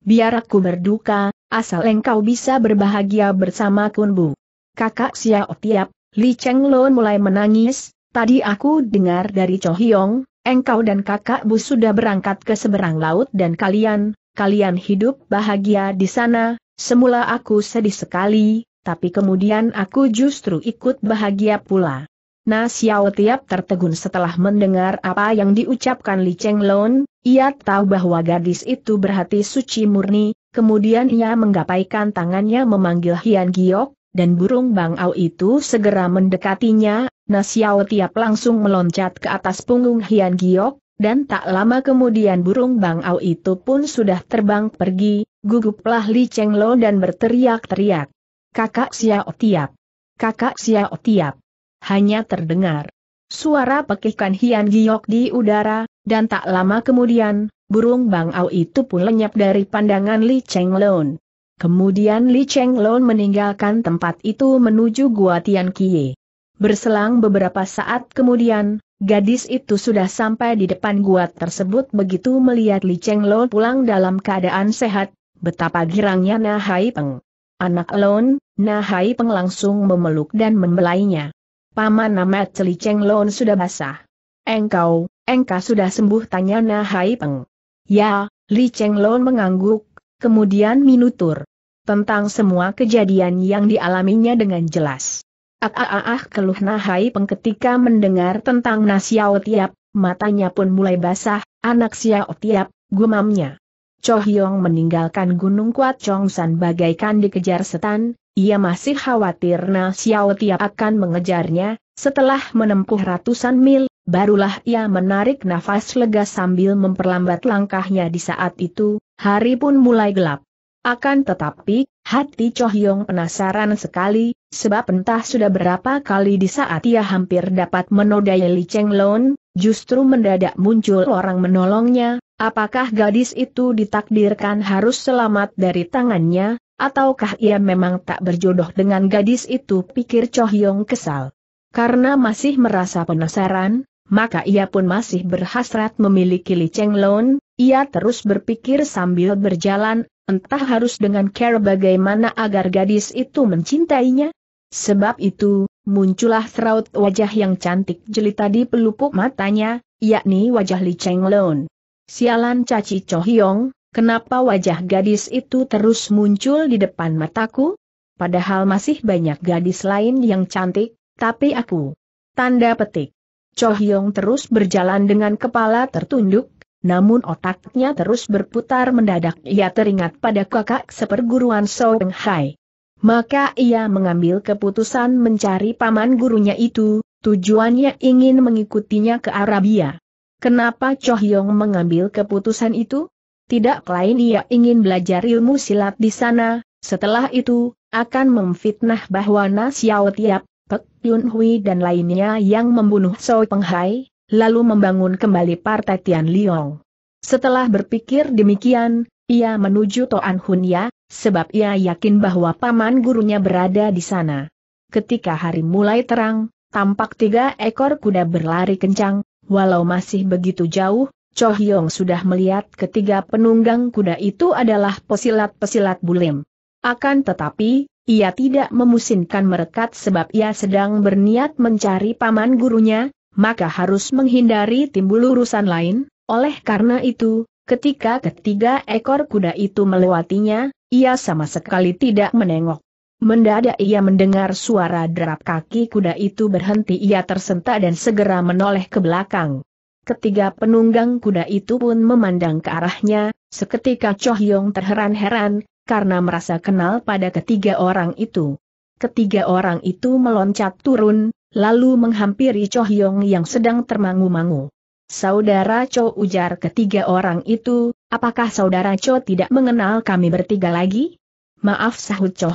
Biar aku berduka, asal engkau bisa berbahagia bersama Kunbu. Kakak Xiao Tiap, Li Cheng Lon mulai menangis, tadi aku dengar dari Cho Hyong, engkau dan kakak Bu sudah berangkat ke seberang laut dan kalian, kalian hidup bahagia di sana, semula aku sedih sekali, tapi kemudian aku justru ikut bahagia pula. Nah Xiao Tiap tertegun setelah mendengar apa yang diucapkan Li Cheng Lon, ia tahu bahwa gadis itu berhati suci murni, kemudian ia menggapaikan tangannya memanggil Hian Giok, dan burung Bang Ao itu segera mendekatinya, Nah Xiao Tiap langsung meloncat ke atas punggung Hian Giok, dan tak lama kemudian burung Bang Ao itu pun sudah terbang pergi, guguplah Li Cheng Lon dan berteriak-teriak. Kakak Xiao Tiap! Kakak Xiao Tiap! Hanya terdengar suara pekikan Hian Giok di udara, dan tak lama kemudian, burung bangau itu pun lenyap dari pandangan Li Cheng Lon. Kemudian Li Cheng Lon meninggalkan tempat itu menuju Gua Tian Kie. Berselang beberapa saat kemudian, gadis itu sudah sampai di depan gua tersebut begitu melihat Li Cheng Lon pulang dalam keadaan sehat, betapa girangnya Nahai Peng. Anak Lon, Nahai Peng langsung memeluk dan membelainya paman nama Celi Cheng Lon sudah basah. Engkau, engkau sudah sembuh tanya Nahai Peng. Ya, Li Cheng Lon mengangguk, kemudian minutur. Tentang semua kejadian yang dialaminya dengan jelas. Ah ah ah, ah keluh Nahai Peng ketika mendengar tentang Nasiao Tiap, matanya pun mulai basah, anak Xiao Tiap, gumamnya. Cho Hyong meninggalkan Gunung Kuat Chong San bagaikan dikejar setan, ia masih khawatir Na Xiao Tia akan mengejarnya, setelah menempuh ratusan mil, barulah ia menarik nafas lega sambil memperlambat langkahnya di saat itu, hari pun mulai gelap. Akan tetapi, hati Choh Yong penasaran sekali, sebab entah sudah berapa kali di saat ia hampir dapat menodai Li Cheng Lon, justru mendadak muncul orang menolongnya, apakah gadis itu ditakdirkan harus selamat dari tangannya, Ataukah ia memang tak berjodoh dengan gadis itu pikir Cho Hyong kesal. Karena masih merasa penasaran, maka ia pun masih berhasrat memiliki Li Cheng Lon, ia terus berpikir sambil berjalan, entah harus dengan cara bagaimana agar gadis itu mencintainya. Sebab itu, muncullah seraut wajah yang cantik jelita di pelupuk matanya, yakni wajah Li Cheng Lon. Sialan Caci Cho Hyong, kenapa wajah gadis itu terus muncul di depan mataku? Padahal masih banyak gadis lain yang cantik, tapi aku. Tanda petik. Cho Hyong terus berjalan dengan kepala tertunduk, namun otaknya terus berputar mendadak ia teringat pada kakak seperguruan Soeng Hai. Maka ia mengambil keputusan mencari paman gurunya itu, tujuannya ingin mengikutinya ke Arabia. Kenapa Cho Hyong mengambil keputusan itu? Tidak lain ia ingin belajar ilmu silat di sana, setelah itu, akan memfitnah bahwa Na Xiao Tiap, Pek Yun Hui dan lainnya yang membunuh Soi Penghai, lalu membangun kembali Partai Tian Liong. Setelah berpikir demikian, ia menuju Toan Hunya, sebab ia yakin bahwa paman gurunya berada di sana. Ketika hari mulai terang, tampak tiga ekor kuda berlari kencang, walau masih begitu jauh, Cho Hyong sudah melihat ketiga penunggang kuda itu adalah pesilat-pesilat bulim. Akan tetapi, ia tidak memusinkan merekat sebab ia sedang berniat mencari paman gurunya, maka harus menghindari timbul urusan lain, oleh karena itu, ketika ketiga ekor kuda itu melewatinya, ia sama sekali tidak menengok. Mendadak ia mendengar suara derap kaki kuda itu berhenti ia tersentak dan segera menoleh ke belakang. Ketiga penunggang kuda itu pun memandang ke arahnya, seketika Choh Yong terheran-heran, karena merasa kenal pada ketiga orang itu. Ketiga orang itu meloncat turun, lalu menghampiri Choh Yong yang sedang termangu-mangu. Saudara Cho ujar ketiga orang itu, apakah saudara Cho tidak mengenal kami bertiga lagi? Maaf sahut Cho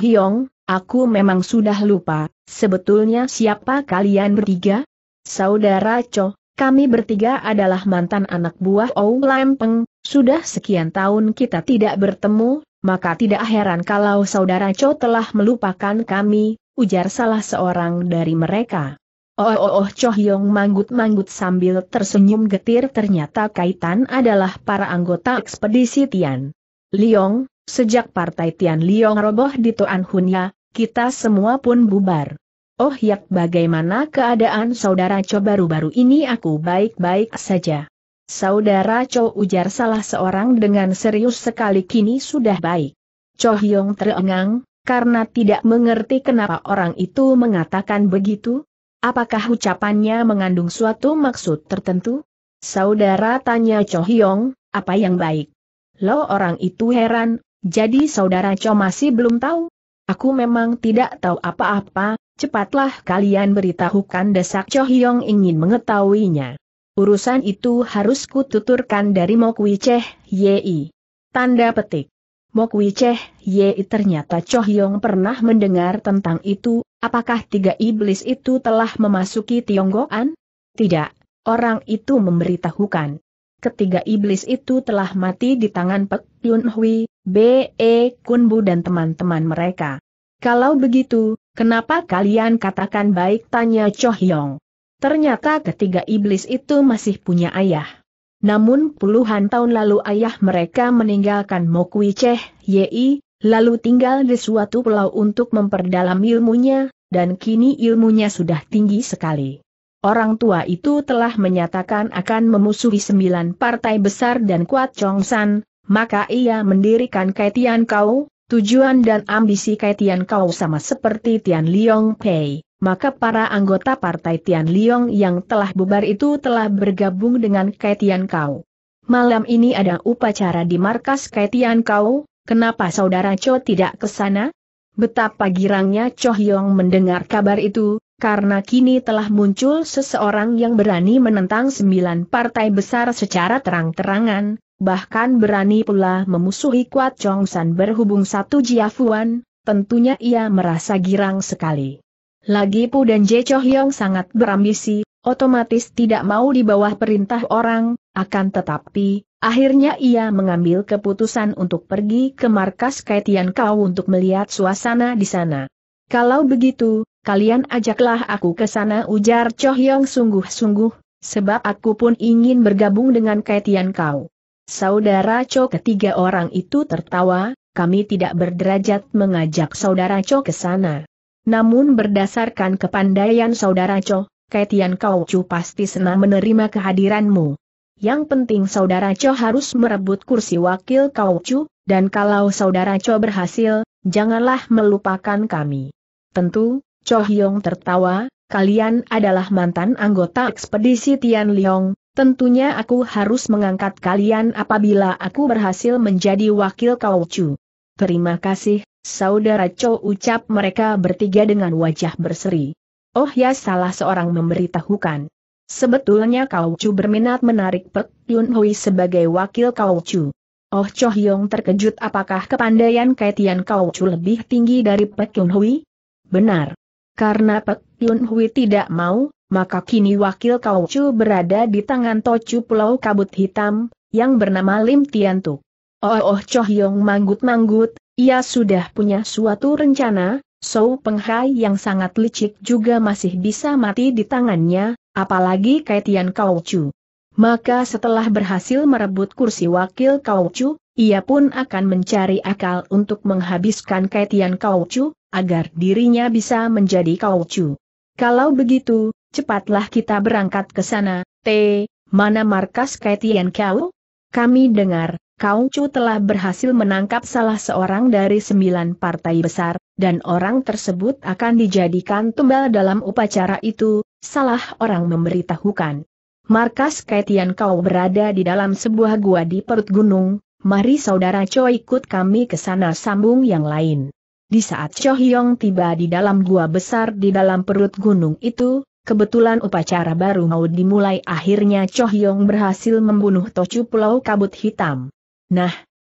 aku memang sudah lupa, sebetulnya siapa kalian bertiga? Saudara Cho, kami bertiga adalah mantan anak buah Ou Lempeng, sudah sekian tahun kita tidak bertemu, maka tidak heran kalau saudara Cho telah melupakan kami, ujar salah seorang dari mereka. Oh oh oh Cho Hyong manggut-manggut sambil tersenyum getir ternyata kaitan adalah para anggota ekspedisi Tian. Liong, sejak partai Tian Liong roboh di Toan Hunya, kita semua pun bubar. Oh yak bagaimana keadaan saudara Cho baru-baru ini aku baik-baik saja. Saudara Cho ujar salah seorang dengan serius sekali kini sudah baik. Cho Hyong terengang, karena tidak mengerti kenapa orang itu mengatakan begitu. Apakah ucapannya mengandung suatu maksud tertentu? Saudara tanya Cho Hyong, apa yang baik? Lo orang itu heran, jadi saudara Cho masih belum tahu? Aku memang tidak tahu apa-apa, Cepatlah kalian beritahukan desak Cho Hyong ingin mengetahuinya. Urusan itu harus kututurkan dari Mokwi Cheh Yi. Tanda petik. Mokwi Cheh Yi ternyata Cho Hyong pernah mendengar tentang itu, apakah tiga iblis itu telah memasuki Tionggoan? Tidak, orang itu memberitahukan ketiga iblis itu telah mati di tangan Pek Yun Hui, B.E. E, Kunbu dan teman-teman mereka. Kalau begitu, Kenapa kalian katakan baik tanya Cho Hyong? Ternyata ketiga iblis itu masih punya ayah. Namun puluhan tahun lalu ayah mereka meninggalkan Mokui Cheh, Yi, lalu tinggal di suatu pulau untuk memperdalam ilmunya, dan kini ilmunya sudah tinggi sekali. Orang tua itu telah menyatakan akan memusuhi sembilan partai besar dan kuat Chong San, maka ia mendirikan Kaitian Kau, Tujuan dan ambisi Kai Kau sama seperti Tian Liong Pei, maka para anggota partai Tian Liong yang telah bubar itu telah bergabung dengan Kai Kau. Malam ini ada upacara di markas Kai Kau, kenapa saudara Cho tidak ke sana? Betapa girangnya Cho Hyong mendengar kabar itu, karena kini telah muncul seseorang yang berani menentang sembilan partai besar secara terang-terangan, bahkan berani pula memusuhi Kuat Chong San berhubung satu Jiafuan, tentunya ia merasa girang sekali. Lagi Pu dan Je Cho Hyong sangat berambisi, otomatis tidak mau di bawah perintah orang, akan tetapi, akhirnya ia mengambil keputusan untuk pergi ke markas Kaitian Kau untuk melihat suasana di sana. Kalau begitu, kalian ajaklah aku ke sana ujar Cho Hyong sungguh-sungguh, sebab aku pun ingin bergabung dengan Kaitian Kau. Saudara Cho ketiga orang itu tertawa, kami tidak berderajat mengajak Saudara Cho ke sana. Namun berdasarkan kepandaian Saudara Cho, Kaitian Kau Chu pasti senang menerima kehadiranmu. Yang penting Saudara Cho harus merebut kursi wakil Kau Chu, dan kalau Saudara Cho berhasil, janganlah melupakan kami. Tentu, Cho Hyong tertawa, kalian adalah mantan anggota ekspedisi Tian Liong, Tentunya aku harus mengangkat kalian apabila aku berhasil menjadi wakil Kau Chu. Terima kasih, saudara Cho ucap mereka bertiga dengan wajah berseri. Oh ya salah seorang memberitahukan. Sebetulnya Kau Chu berminat menarik Pek Yun Hui sebagai wakil Kau Chu. Oh Cho Hyong terkejut apakah kepandaian Kaitian Kau Chu lebih tinggi dari Pek Yun Hui? Benar. Karena Pek Yun Hui tidak mau, maka kini wakil Kaucu berada di tangan Tocu Pulau Kabut Hitam, yang bernama Lim Tiantu. Oh oh Choh Yong manggut-manggut, ia sudah punya suatu rencana, Sou Penghai yang sangat licik juga masih bisa mati di tangannya, apalagi Kaitian Kaucu. Maka setelah berhasil merebut kursi wakil Kaucu, ia pun akan mencari akal untuk menghabiskan Kaitian Kaucu, agar dirinya bisa menjadi Kaucu. Kalau begitu, Cepatlah kita berangkat ke sana, T, mana markas Kaitian Kau? Kami dengar, Kau Chu telah berhasil menangkap salah seorang dari sembilan partai besar, dan orang tersebut akan dijadikan tumbal dalam upacara itu, salah orang memberitahukan. Markas Kaitian Kau berada di dalam sebuah gua di perut gunung, mari saudara Cho ikut kami ke sana sambung yang lain. Di saat Cho Hyong tiba di dalam gua besar di dalam perut gunung itu, Kebetulan upacara baru mau dimulai akhirnya Choh Yong berhasil membunuh Tocu Pulau Kabut Hitam. Nah,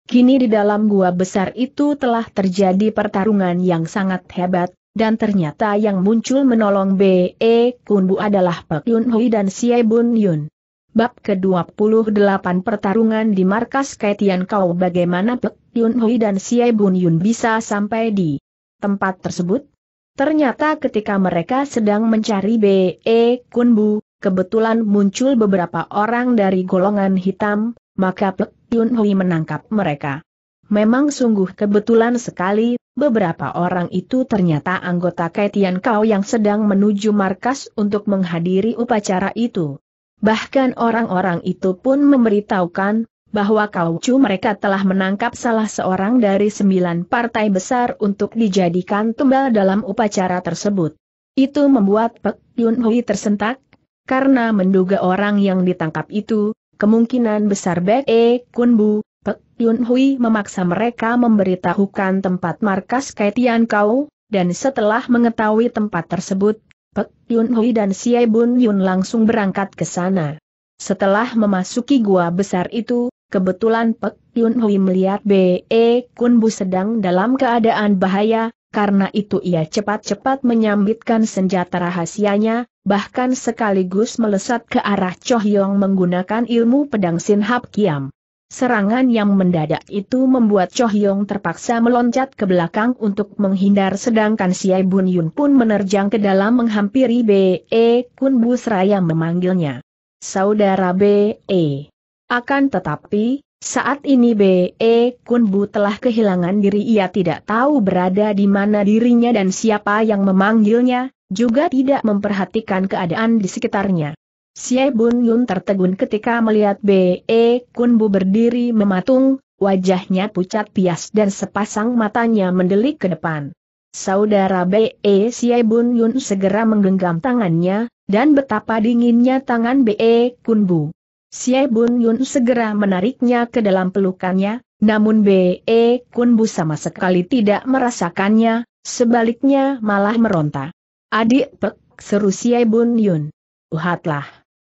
kini di dalam gua besar itu telah terjadi pertarungan yang sangat hebat, dan ternyata yang muncul menolong B.E. Kunbu adalah Pak Yun Hui dan Xie Bun Yun. Bab ke-28 pertarungan di markas Kaitian Kau bagaimana Pak Yun Hui dan Xie Bun Yun bisa sampai di tempat tersebut? Ternyata ketika mereka sedang mencari B.E. Kunbu, kebetulan muncul beberapa orang dari golongan hitam, maka Pek Yun Hui menangkap mereka. Memang sungguh kebetulan sekali, beberapa orang itu ternyata anggota Kaitian Kau yang sedang menuju markas untuk menghadiri upacara itu. Bahkan orang-orang itu pun memberitahukan, bahwa kaucu mereka telah menangkap salah seorang dari sembilan partai besar untuk dijadikan tumbal dalam upacara tersebut. Itu membuat Pek Yun Hui tersentak, karena menduga orang yang ditangkap itu, kemungkinan besar Bek E Kun Bu, Pek Yun Hui memaksa mereka memberitahukan tempat markas Kaitian Kau, dan setelah mengetahui tempat tersebut, Pek Yun Hui dan Siai Bun Yun langsung berangkat ke sana. Setelah memasuki gua besar itu, Kebetulan Pek Yun Hui melihat B.E. E Kun Bu sedang dalam keadaan bahaya, karena itu ia cepat-cepat menyambitkan senjata rahasianya, bahkan sekaligus melesat ke arah Choh Yong menggunakan ilmu pedang Sin Hap Kiam. Serangan yang mendadak itu membuat Choh Yong terpaksa meloncat ke belakang untuk menghindar sedangkan Siai Bun Yun pun menerjang ke dalam menghampiri B.E. E Kun Bu seraya memanggilnya. Saudara B.E. E, akan tetapi, saat ini B.E. Kunbu telah kehilangan diri ia tidak tahu berada di mana dirinya dan siapa yang memanggilnya, juga tidak memperhatikan keadaan di sekitarnya. Xie Bun Yun tertegun ketika melihat B.E. Kunbu berdiri mematung, wajahnya pucat pias dan sepasang matanya mendelik ke depan. Saudara B.E. Xie Bun Yun segera menggenggam tangannya, dan betapa dinginnya tangan B.E. Kunbu. Xie Bun Yun segera menariknya ke dalam pelukannya, namun B.E. E Kun Bu sama sekali tidak merasakannya, sebaliknya malah meronta. Adik Pek, seru Xie Bun Yun. Uhatlah.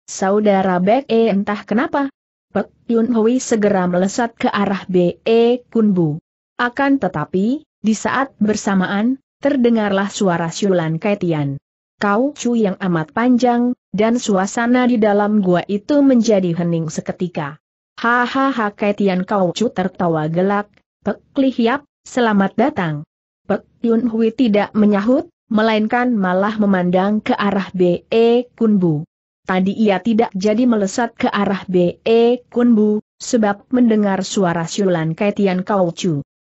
Saudara B.E. E, entah kenapa. Pek Yun Hui segera melesat ke arah B.E. E Kun Bu. Akan tetapi, di saat bersamaan, terdengarlah suara siulan Kaitian. Kau cu yang amat panjang, dan suasana di dalam gua itu menjadi hening seketika. Hahaha Kaitian Kau tertawa gelak, Pek Li selamat datang. Pek Yun Hui tidak menyahut, melainkan malah memandang ke arah B.E. Kunbu. Tadi ia tidak jadi melesat ke arah B.E. Kunbu, sebab mendengar suara siulan Kaitian Kau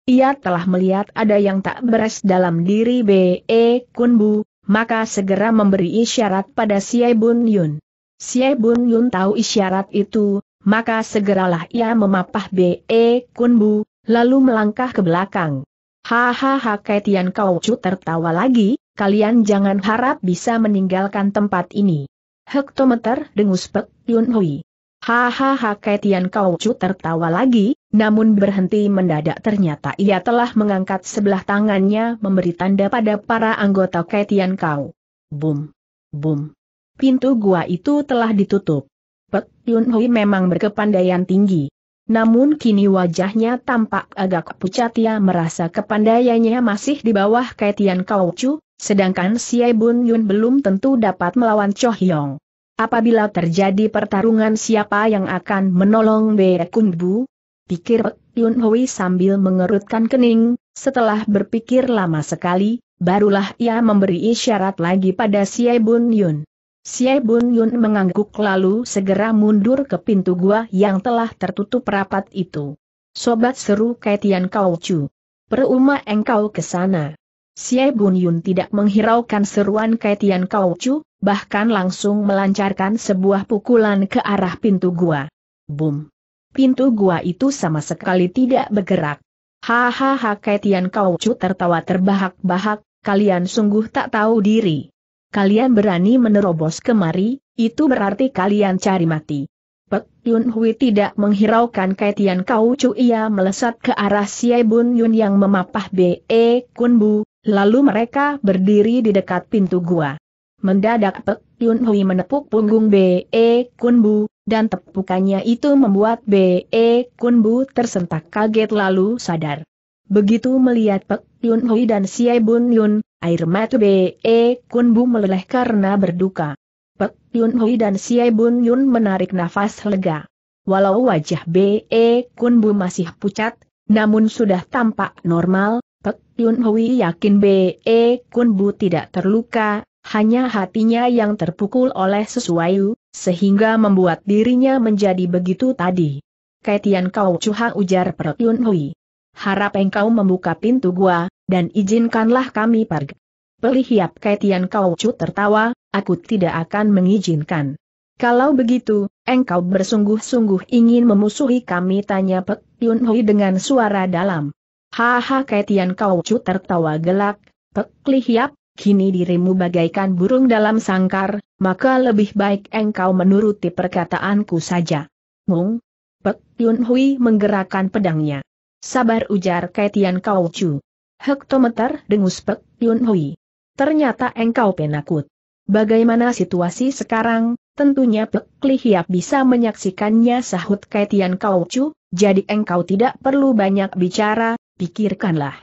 Ia telah melihat ada yang tak beres dalam diri B.E. Kunbu, maka segera memberi isyarat pada Siai Bun Yun. Siai Bun Yun tahu isyarat itu, maka segeralah ia memapah B.E. Kunbu, lalu melangkah ke belakang. Hahaha Kaitian Chu tertawa lagi, kalian jangan harap bisa meninggalkan tempat ini. Hektometer dengus Pek Yun Hui. Hahaha Kaitian Koucu tertawa lagi, namun berhenti mendadak ternyata ia telah mengangkat sebelah tangannya memberi tanda pada para anggota Kaitian Kau. Bum! Bum! Pintu gua itu telah ditutup. Pek Yun Hui memang berkepandaian tinggi. Namun kini wajahnya tampak agak pucat ia merasa kepandaiannya masih di bawah Kaitian Koucu, sedangkan Siai Bun Yun belum tentu dapat melawan Cho Hyong. Apabila terjadi pertarungan siapa yang akan menolong Be Bu? Pikir Yun Hui sambil mengerutkan kening, setelah berpikir lama sekali, barulah ia memberi isyarat lagi pada Xie Bun Yun. Xie Bun Yun mengangguk lalu segera mundur ke pintu gua yang telah tertutup rapat itu. Sobat seru Kaitian Kau Chu. Peruma engkau ke sana. Xie Bun Yun tidak menghiraukan seruan Kaitian Kau Chu, bahkan langsung melancarkan sebuah pukulan ke arah pintu gua. Boom! Pintu gua itu sama sekali tidak bergerak. Hahaha Ketian Kaucu tertawa terbahak-bahak, kalian sungguh tak tahu diri. Kalian berani menerobos kemari, itu berarti kalian cari mati. Pek Yun Hui tidak menghiraukan Ketian Kaucu ia melesat ke arah Siai Bun Yun yang memapah B.E. Kun lalu mereka berdiri di dekat pintu gua. Mendadak Pek Yun Hui menepuk punggung B.E. E Kun Bu, dan tepukannya itu membuat B.E. E Kun Bu tersentak kaget lalu sadar. Begitu melihat Pek Yun Hui dan Siai Bun Yun, air mata B.E. E Kun Bu meleleh karena berduka. Pek Yun Hui dan Siai Bun Yun menarik nafas lega. Walau wajah B.E. Kun Bu masih pucat, namun sudah tampak normal, Pek Yun Hui yakin B.E. Kun Bu tidak terluka, hanya hatinya yang terpukul oleh sesuatu, sehingga membuat dirinya menjadi begitu tadi. Kaitian kau cuha ujar Perut Yun Hui. Harap engkau membuka pintu gua, dan izinkanlah kami pergi. Pelihiap Kaitian kau cu tertawa, aku tidak akan mengizinkan. Kalau begitu, engkau bersungguh-sungguh ingin memusuhi kami tanya Pek Yun Hui dengan suara dalam. Haha Kaitian kau cu tertawa gelak, Pek Lihiap, kini dirimu bagaikan burung dalam sangkar, maka lebih baik engkau menuruti perkataanku saja. Mung, Pek Yun Hui menggerakkan pedangnya. Sabar ujar Kaitian Kau Chu. Hektometer dengus Pek Yun Hui. Ternyata engkau penakut. Bagaimana situasi sekarang, tentunya Pek Lihiap bisa menyaksikannya sahut Kaitian Kau Chu, jadi engkau tidak perlu banyak bicara, pikirkanlah.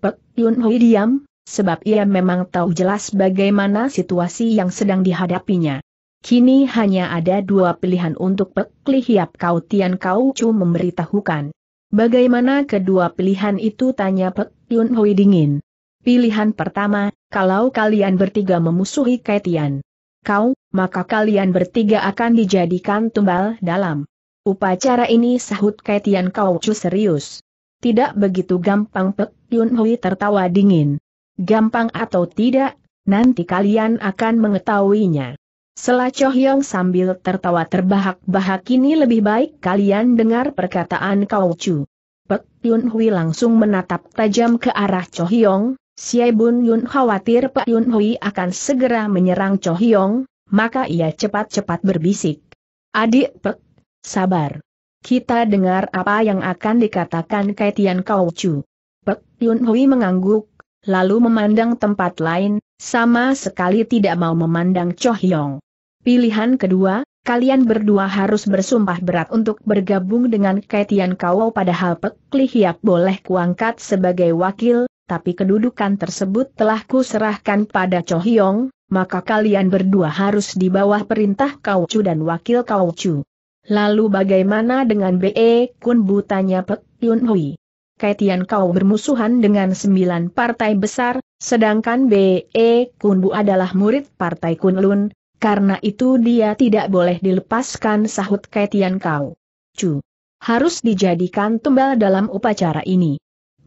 Pek Yun Hui diam, sebab ia memang tahu jelas bagaimana situasi yang sedang dihadapinya. Kini hanya ada dua pilihan untuk Pek Kau Tian Kau Chu memberitahukan. Bagaimana kedua pilihan itu tanya Pek Yun Hui dingin. Pilihan pertama, kalau kalian bertiga memusuhi Kaitian kau, maka kalian bertiga akan dijadikan tumbal dalam. Upacara ini sahut Kaitian Kau Chu serius. Tidak begitu gampang Pek Yun Hui tertawa dingin. Gampang atau tidak, nanti kalian akan mengetahuinya. Sela Chohyong sambil tertawa terbahak-bahak ini lebih baik kalian dengar perkataan Kau Chu. Pek Yun Hui langsung menatap tajam ke arah Chohyong, Xie Bun Yun khawatir Pak Yun Hui akan segera menyerang Chohyong, maka ia cepat-cepat berbisik. Adik Pek, sabar. Kita dengar apa yang akan dikatakan Kaitian Kau Chu. Pek Yun Hui mengangguk, lalu memandang tempat lain, sama sekali tidak mau memandang Cho Hyong. Pilihan kedua, kalian berdua harus bersumpah berat untuk bergabung dengan Kaitian Kau padahal Pek Lihiap boleh kuangkat sebagai wakil, tapi kedudukan tersebut telah kuserahkan pada Cho Hyong, maka kalian berdua harus di bawah perintah Kau Kaucu dan wakil Kau Kaucu. Lalu bagaimana dengan Be Kun butanya Pek Yun Hui? Kai Kau bermusuhan dengan sembilan partai besar, sedangkan B.E. Kunbu adalah murid partai Kunlun, karena itu dia tidak boleh dilepaskan sahut Kai Kau. Cu. Harus dijadikan tumbal dalam upacara ini.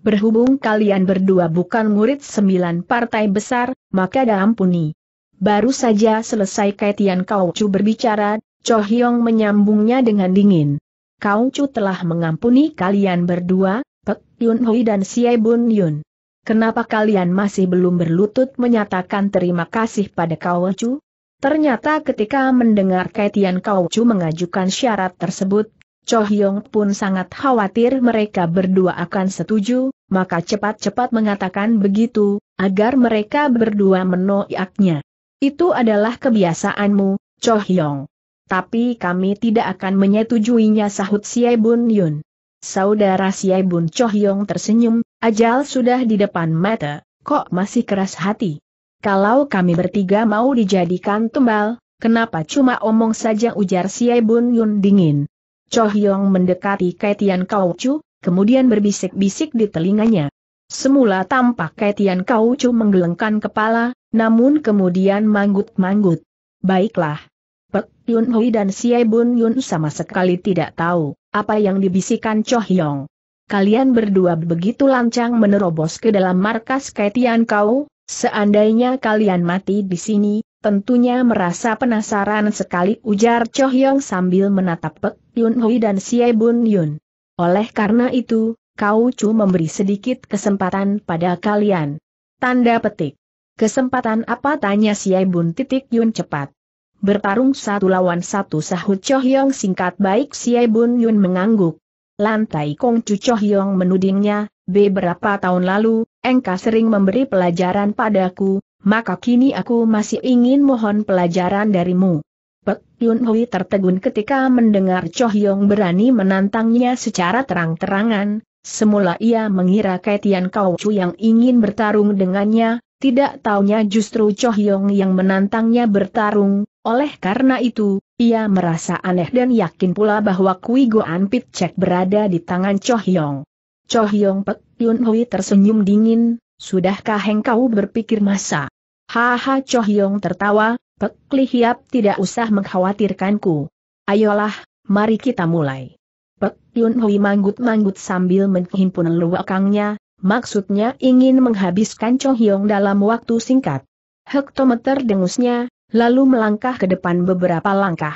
Berhubung kalian berdua bukan murid sembilan partai besar, maka ampuni. Baru saja selesai Kaitian Kau Chu berbicara, Cho Hyong menyambungnya dengan dingin. Kau Chu telah mengampuni kalian berdua, Pek Yun Hui dan Xie Bun Yun. Kenapa kalian masih belum berlutut menyatakan terima kasih pada Kau Chu? Ternyata ketika mendengar Kaitian Kau Chu mengajukan syarat tersebut, Cho Hyong pun sangat khawatir mereka berdua akan setuju, maka cepat-cepat mengatakan begitu, agar mereka berdua menoiaknya. Itu adalah kebiasaanmu, Cho Hyong. Tapi kami tidak akan menyetujuinya sahut Xie Bun Yun. Saudara Siai Bun Chohyong tersenyum, ajal sudah di depan mata, kok masih keras hati. Kalau kami bertiga mau dijadikan tumbal, kenapa cuma omong saja ujar Siai Bun Yun dingin. Chohyong mendekati Kaitian Kau Chu, kemudian berbisik-bisik di telinganya. Semula tampak Kaitian Kau Chu menggelengkan kepala, namun kemudian manggut-manggut. Baiklah. Pek Yun Hui dan Siai Bun Yun sama sekali tidak tahu apa yang dibisikkan Cho Hyong. Kalian berdua begitu lancang menerobos ke dalam markas Kaitian Kau, seandainya kalian mati di sini, tentunya merasa penasaran sekali ujar Cho Hyong sambil menatap Pek Yun Hui dan Xie Bun Yun. Oleh karena itu, Kau Chu memberi sedikit kesempatan pada kalian. Tanda petik. Kesempatan apa tanya Xie Bun titik Yun cepat. Bertarung satu lawan satu sahut Cho Hyong singkat baik Xie Bun Yun mengangguk. Lantai Kong Chu Cho Hyong menudingnya, beberapa tahun lalu, engka sering memberi pelajaran padaku, maka kini aku masih ingin mohon pelajaran darimu. Pek Yun Hui tertegun ketika mendengar Cho Hyong berani menantangnya secara terang-terangan, semula ia mengira Kaitian Kau Chu yang ingin bertarung dengannya, tidak taunya justru Cho Hyong yang menantangnya bertarung, oleh karena itu, ia merasa aneh dan yakin pula bahwa Kui Goan Pit Cek berada di tangan Cho Hyong. Cho Hyong Pek Yun Hui tersenyum dingin, sudahkah engkau berpikir masa? Haha Cho Hyong tertawa, Pek Li Hiap tidak usah mengkhawatirkanku. Ayolah, mari kita mulai. Pek Yun Hui manggut-manggut sambil menghimpun luakangnya, maksudnya ingin menghabiskan Cho Hyong dalam waktu singkat. Hektometer dengusnya, lalu melangkah ke depan beberapa langkah.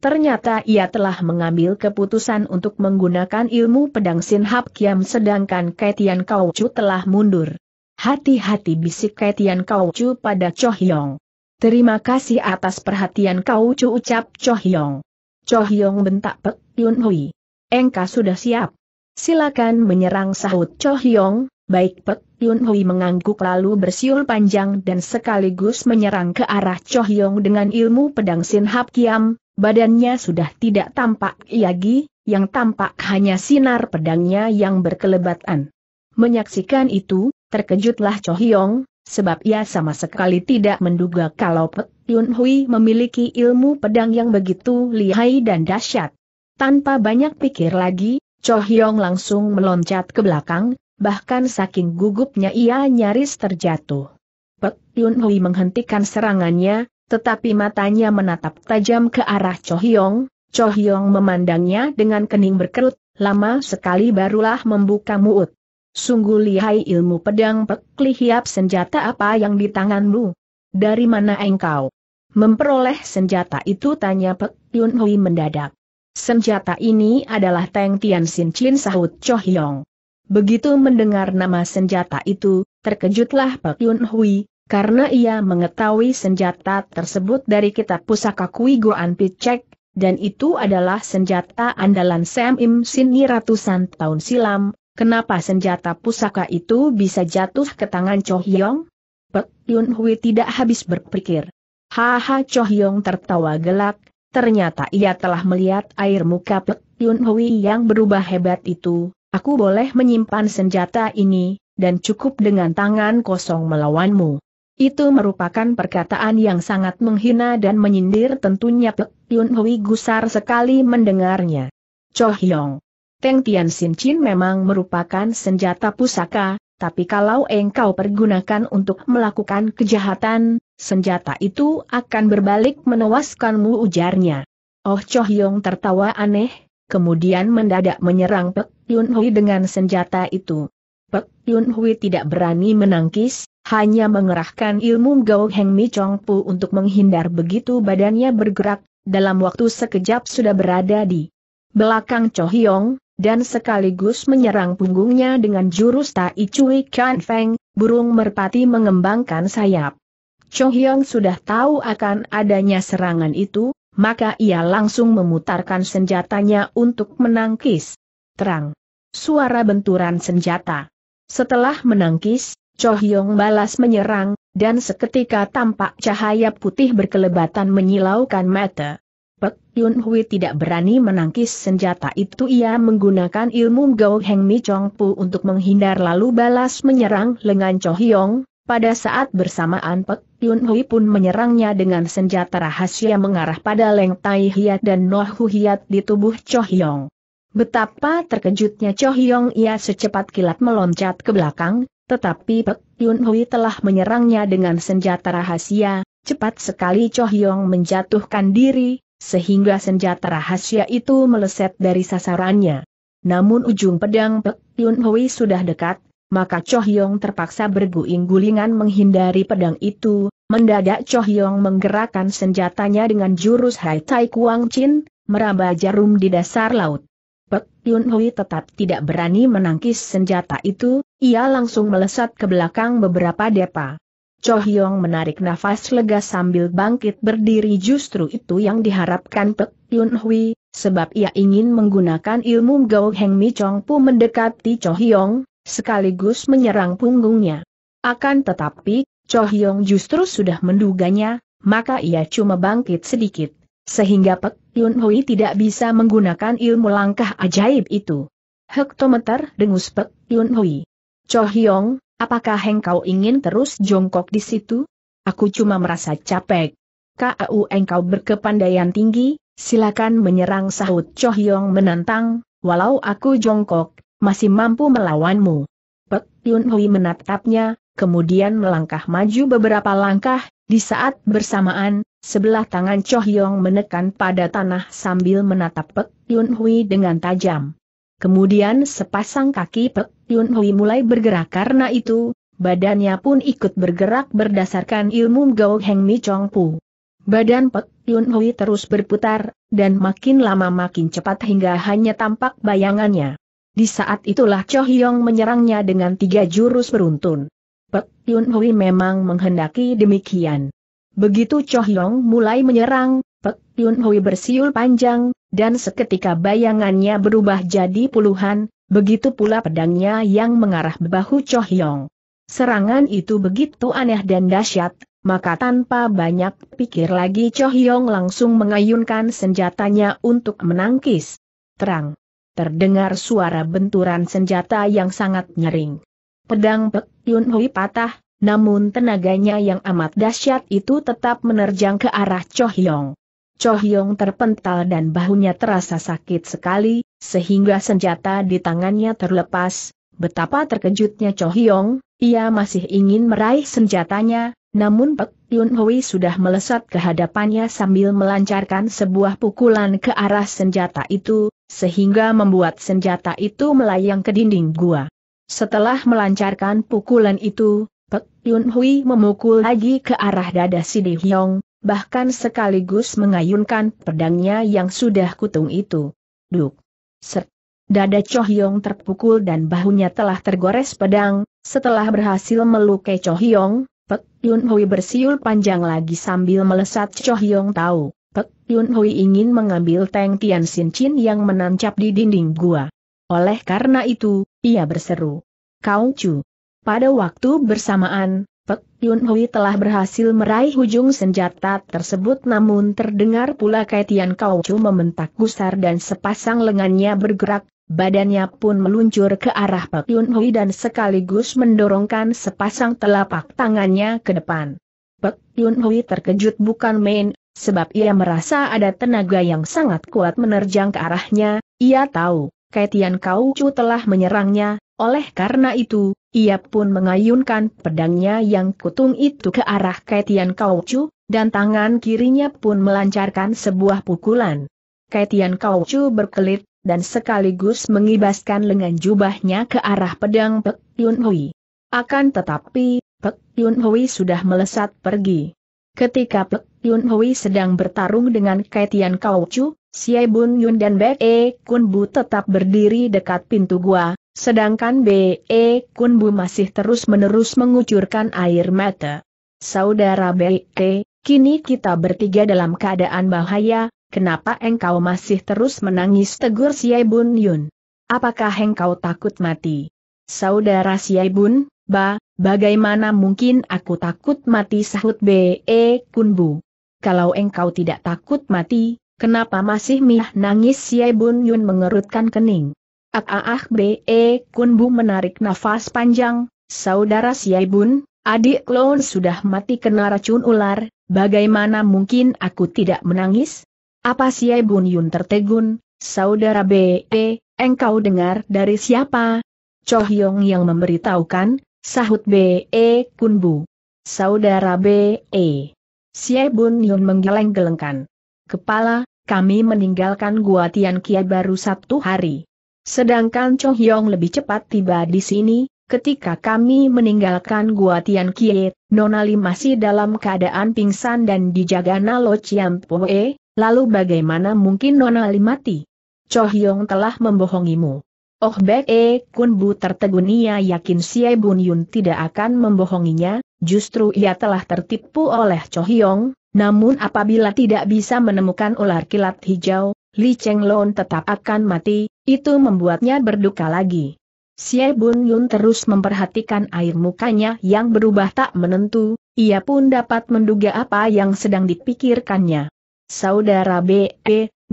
Ternyata ia telah mengambil keputusan untuk menggunakan ilmu pedang Sin Hap Kiam sedangkan Kaitian Kauchu telah mundur. Hati-hati bisik Kaitian Kauchu pada Cho Hyong. Terima kasih atas perhatian Kauchu, ucap Cho Hyong. Cho Hyong bentak Pek Yun Hui. Engka sudah siap. Silakan menyerang sahut Cho Hyong, Baik Pek Yun Hui mengangguk lalu bersiul panjang dan sekaligus menyerang ke arah Cho Hyong dengan ilmu pedang Sin Hap Kiam, badannya sudah tidak tampak lagi, yang tampak hanya sinar pedangnya yang berkelebatan. Menyaksikan itu, terkejutlah Cho Hyong, sebab ia sama sekali tidak menduga kalau Pek Yun Hui memiliki ilmu pedang yang begitu lihai dan dahsyat. Tanpa banyak pikir lagi, Cho Hyong langsung meloncat ke belakang, bahkan saking gugupnya ia nyaris terjatuh. Pek Yun Hui menghentikan serangannya, tetapi matanya menatap tajam ke arah Cho Hyong, Cho Hyong memandangnya dengan kening berkerut, lama sekali barulah membuka mulut. Sungguh lihai ilmu pedang Pek Li senjata apa yang di tanganmu? Dari mana engkau? Memperoleh senjata itu tanya Pek Yun Hui mendadak. Senjata ini adalah Teng Tian Sin Chin sahut Cho Hyong. Begitu mendengar nama senjata itu, terkejutlah Pak Yun Hui, karena ia mengetahui senjata tersebut dari kitab pusaka Kui Goan Picek, dan itu adalah senjata andalan Sam Im Sini ratusan tahun silam, kenapa senjata pusaka itu bisa jatuh ke tangan Cho Hyong? Pek Yun Hui tidak habis berpikir. Haha Cho Hyong tertawa gelak, ternyata ia telah melihat air muka Pek Yun Hui yang berubah hebat itu, Aku boleh menyimpan senjata ini, dan cukup dengan tangan kosong melawanmu. Itu merupakan perkataan yang sangat menghina dan menyindir tentunya Pek Yun Hui gusar sekali mendengarnya. Cho Hyong. Teng Tian Sin Chin memang merupakan senjata pusaka, tapi kalau engkau pergunakan untuk melakukan kejahatan, senjata itu akan berbalik menewaskanmu ujarnya. Oh Cho Hyong tertawa aneh, kemudian mendadak menyerang Pek Yun Hui dengan senjata itu. Pek Yun Hui tidak berani menangkis, hanya mengerahkan ilmu Gao Heng Mi Chong Pu untuk menghindar begitu badannya bergerak, dalam waktu sekejap sudah berada di belakang Cho Hyong, dan sekaligus menyerang punggungnya dengan jurus Tai Chui Kan Feng, burung merpati mengembangkan sayap. Cho Hyong sudah tahu akan adanya serangan itu, maka ia langsung memutarkan senjatanya untuk menangkis. Terang. Suara benturan senjata. Setelah menangkis, Cho Hyong balas menyerang, dan seketika tampak cahaya putih berkelebatan menyilaukan mata. Pek Yun Hui tidak berani menangkis senjata itu ia menggunakan ilmu Gou Heng Mi Chong Pu untuk menghindar lalu balas menyerang lengan Cho Hyong, pada saat bersamaan Pek Yun Hui pun menyerangnya dengan senjata rahasia mengarah pada Leng Tai Hiat dan Noh Hu Hiat di tubuh Cho Hyong. Betapa terkejutnya Cho Hyong ia secepat kilat meloncat ke belakang, tetapi Pek Yun Hui telah menyerangnya dengan senjata rahasia, cepat sekali Cho Hyong menjatuhkan diri, sehingga senjata rahasia itu meleset dari sasarannya. Namun ujung pedang Pek Yun Hui sudah dekat, maka Choh Yong terpaksa berguling-gulingan menghindari pedang itu, mendadak Choh Yong menggerakkan senjatanya dengan jurus Hai Tai Kuang Chin, meraba jarum di dasar laut. Pek Yun Hui tetap tidak berani menangkis senjata itu, ia langsung melesat ke belakang beberapa depa. Choh Yong menarik nafas lega sambil bangkit berdiri justru itu yang diharapkan Pek Yun Hui, sebab ia ingin menggunakan ilmu Gao Heng Mi Chong Pu mendekati Choh Yong, sekaligus menyerang punggungnya. Akan tetapi, Cho Hyong justru sudah menduganya, maka ia cuma bangkit sedikit, sehingga Pek Yun Hui tidak bisa menggunakan ilmu langkah ajaib itu. Hektometer dengus Pek Yun Hui. Cho Hyong, apakah engkau ingin terus jongkok di situ? Aku cuma merasa capek. KAU engkau berkepandaian tinggi, silakan menyerang sahut Cho Hyong menantang, walau aku jongkok, masih mampu melawanmu. Pek Yun Hui menatapnya, kemudian melangkah maju beberapa langkah, di saat bersamaan, sebelah tangan Cho Hyong menekan pada tanah sambil menatap Pek Yun Hui dengan tajam. Kemudian sepasang kaki Pek Yun Hui mulai bergerak karena itu, badannya pun ikut bergerak berdasarkan ilmu Gao Heng Mi Chong Pu. Badan Pek Yun Hui terus berputar, dan makin lama makin cepat hingga hanya tampak bayangannya. Di saat itulah Cho Hyong menyerangnya dengan tiga jurus beruntun. Pek Yun Hui memang menghendaki demikian. Begitu Cho Hyong mulai menyerang, Pek Yun Hui bersiul panjang, dan seketika bayangannya berubah jadi puluhan, begitu pula pedangnya yang mengarah bahu Cho Hyong. Serangan itu begitu aneh dan dahsyat, maka tanpa banyak pikir lagi Cho Hyong langsung mengayunkan senjatanya untuk menangkis. Terang terdengar suara benturan senjata yang sangat nyering. Pedang Pek Yun Hui patah, namun tenaganya yang amat dahsyat itu tetap menerjang ke arah Cho Hyong. Cho Hyong terpental dan bahunya terasa sakit sekali, sehingga senjata di tangannya terlepas. Betapa terkejutnya Cho Hyong, ia masih ingin meraih senjatanya, namun Pek Yun Hui sudah melesat ke hadapannya sambil melancarkan sebuah pukulan ke arah senjata itu, sehingga membuat senjata itu melayang ke dinding gua. Setelah melancarkan pukulan itu, Pek Yun Hui memukul lagi ke arah dada Sidi Hyong, bahkan sekaligus mengayunkan pedangnya yang sudah kutung itu. Duk! Ser Dada Cho Hyong terpukul dan bahunya telah tergores pedang, setelah berhasil melukai Cho Hyong, Pek Yun Hui bersiul panjang lagi sambil melesat Cho Hyong tahu. Pek Yun Hui ingin mengambil Teng Tian Sin Chin yang menancap di dinding gua. Oleh karena itu, ia berseru. Kau Chu. Pada waktu bersamaan, Pek Yun Hui telah berhasil meraih ujung senjata tersebut namun terdengar pula Kaitian Kau Chu membentak gusar dan sepasang lengannya bergerak, badannya pun meluncur ke arah Pek Yun Hui dan sekaligus mendorongkan sepasang telapak tangannya ke depan. Pek Yun Hui terkejut bukan main, sebab ia merasa ada tenaga yang sangat kuat menerjang ke arahnya, ia tahu, Kaitian Kaucu telah menyerangnya, oleh karena itu, ia pun mengayunkan pedangnya yang kutung itu ke arah Kaitian Kaucu, dan tangan kirinya pun melancarkan sebuah pukulan. Kaitian Kaucu berkelit, dan sekaligus mengibaskan lengan jubahnya ke arah pedang Pek Yun Hui. Akan tetapi, Pek Yun Hui sudah melesat pergi. Ketika Pek Yun Hui sedang bertarung dengan Kaitian Kau Chu, Xie Bun Yun dan Be E Kun Bu tetap berdiri dekat pintu gua, sedangkan Be E Kun Bu masih terus-menerus mengucurkan air mata. Saudara Be E, kini kita bertiga dalam keadaan bahaya, kenapa engkau masih terus menangis tegur Xie Bun Yun? Apakah engkau takut mati? Saudara Xie Bun, Ba, bagaimana mungkin aku takut mati sahut B.E. E, Kunbu. Kalau engkau tidak takut mati, kenapa masih miah nangis si Bun Yun mengerutkan kening. Ah ah ah B.E. E, Kunbu menarik nafas panjang, saudara si Bun, adik klon sudah mati kena racun ular, bagaimana mungkin aku tidak menangis? Apa si Bun Yun tertegun, saudara B.E., e, engkau dengar dari siapa? Cho Hyong yang memberitahukan, Sahut B.E. Kunbu. Saudara B.E. Xie Bun Yun menggeleng-gelengkan. Kepala, kami meninggalkan Gua Tian Kia baru satu hari. Sedangkan Cho Hyong lebih cepat tiba di sini, ketika kami meninggalkan Gua Tian Kia, Nonali masih dalam keadaan pingsan dan dijaga Nalo Chiam Poe, lalu bagaimana mungkin Nona Nonali mati? Cho Hyong telah membohongimu. Oh Bek E Kun Bu tertegun ia yakin si Bun Yun tidak akan membohonginya, justru ia telah tertipu oleh Cho Hyong, namun apabila tidak bisa menemukan ular kilat hijau, Li Cheng Lon tetap akan mati, itu membuatnya berduka lagi. Si Bun Yun terus memperhatikan air mukanya yang berubah tak menentu, ia pun dapat menduga apa yang sedang dipikirkannya. Saudara Be,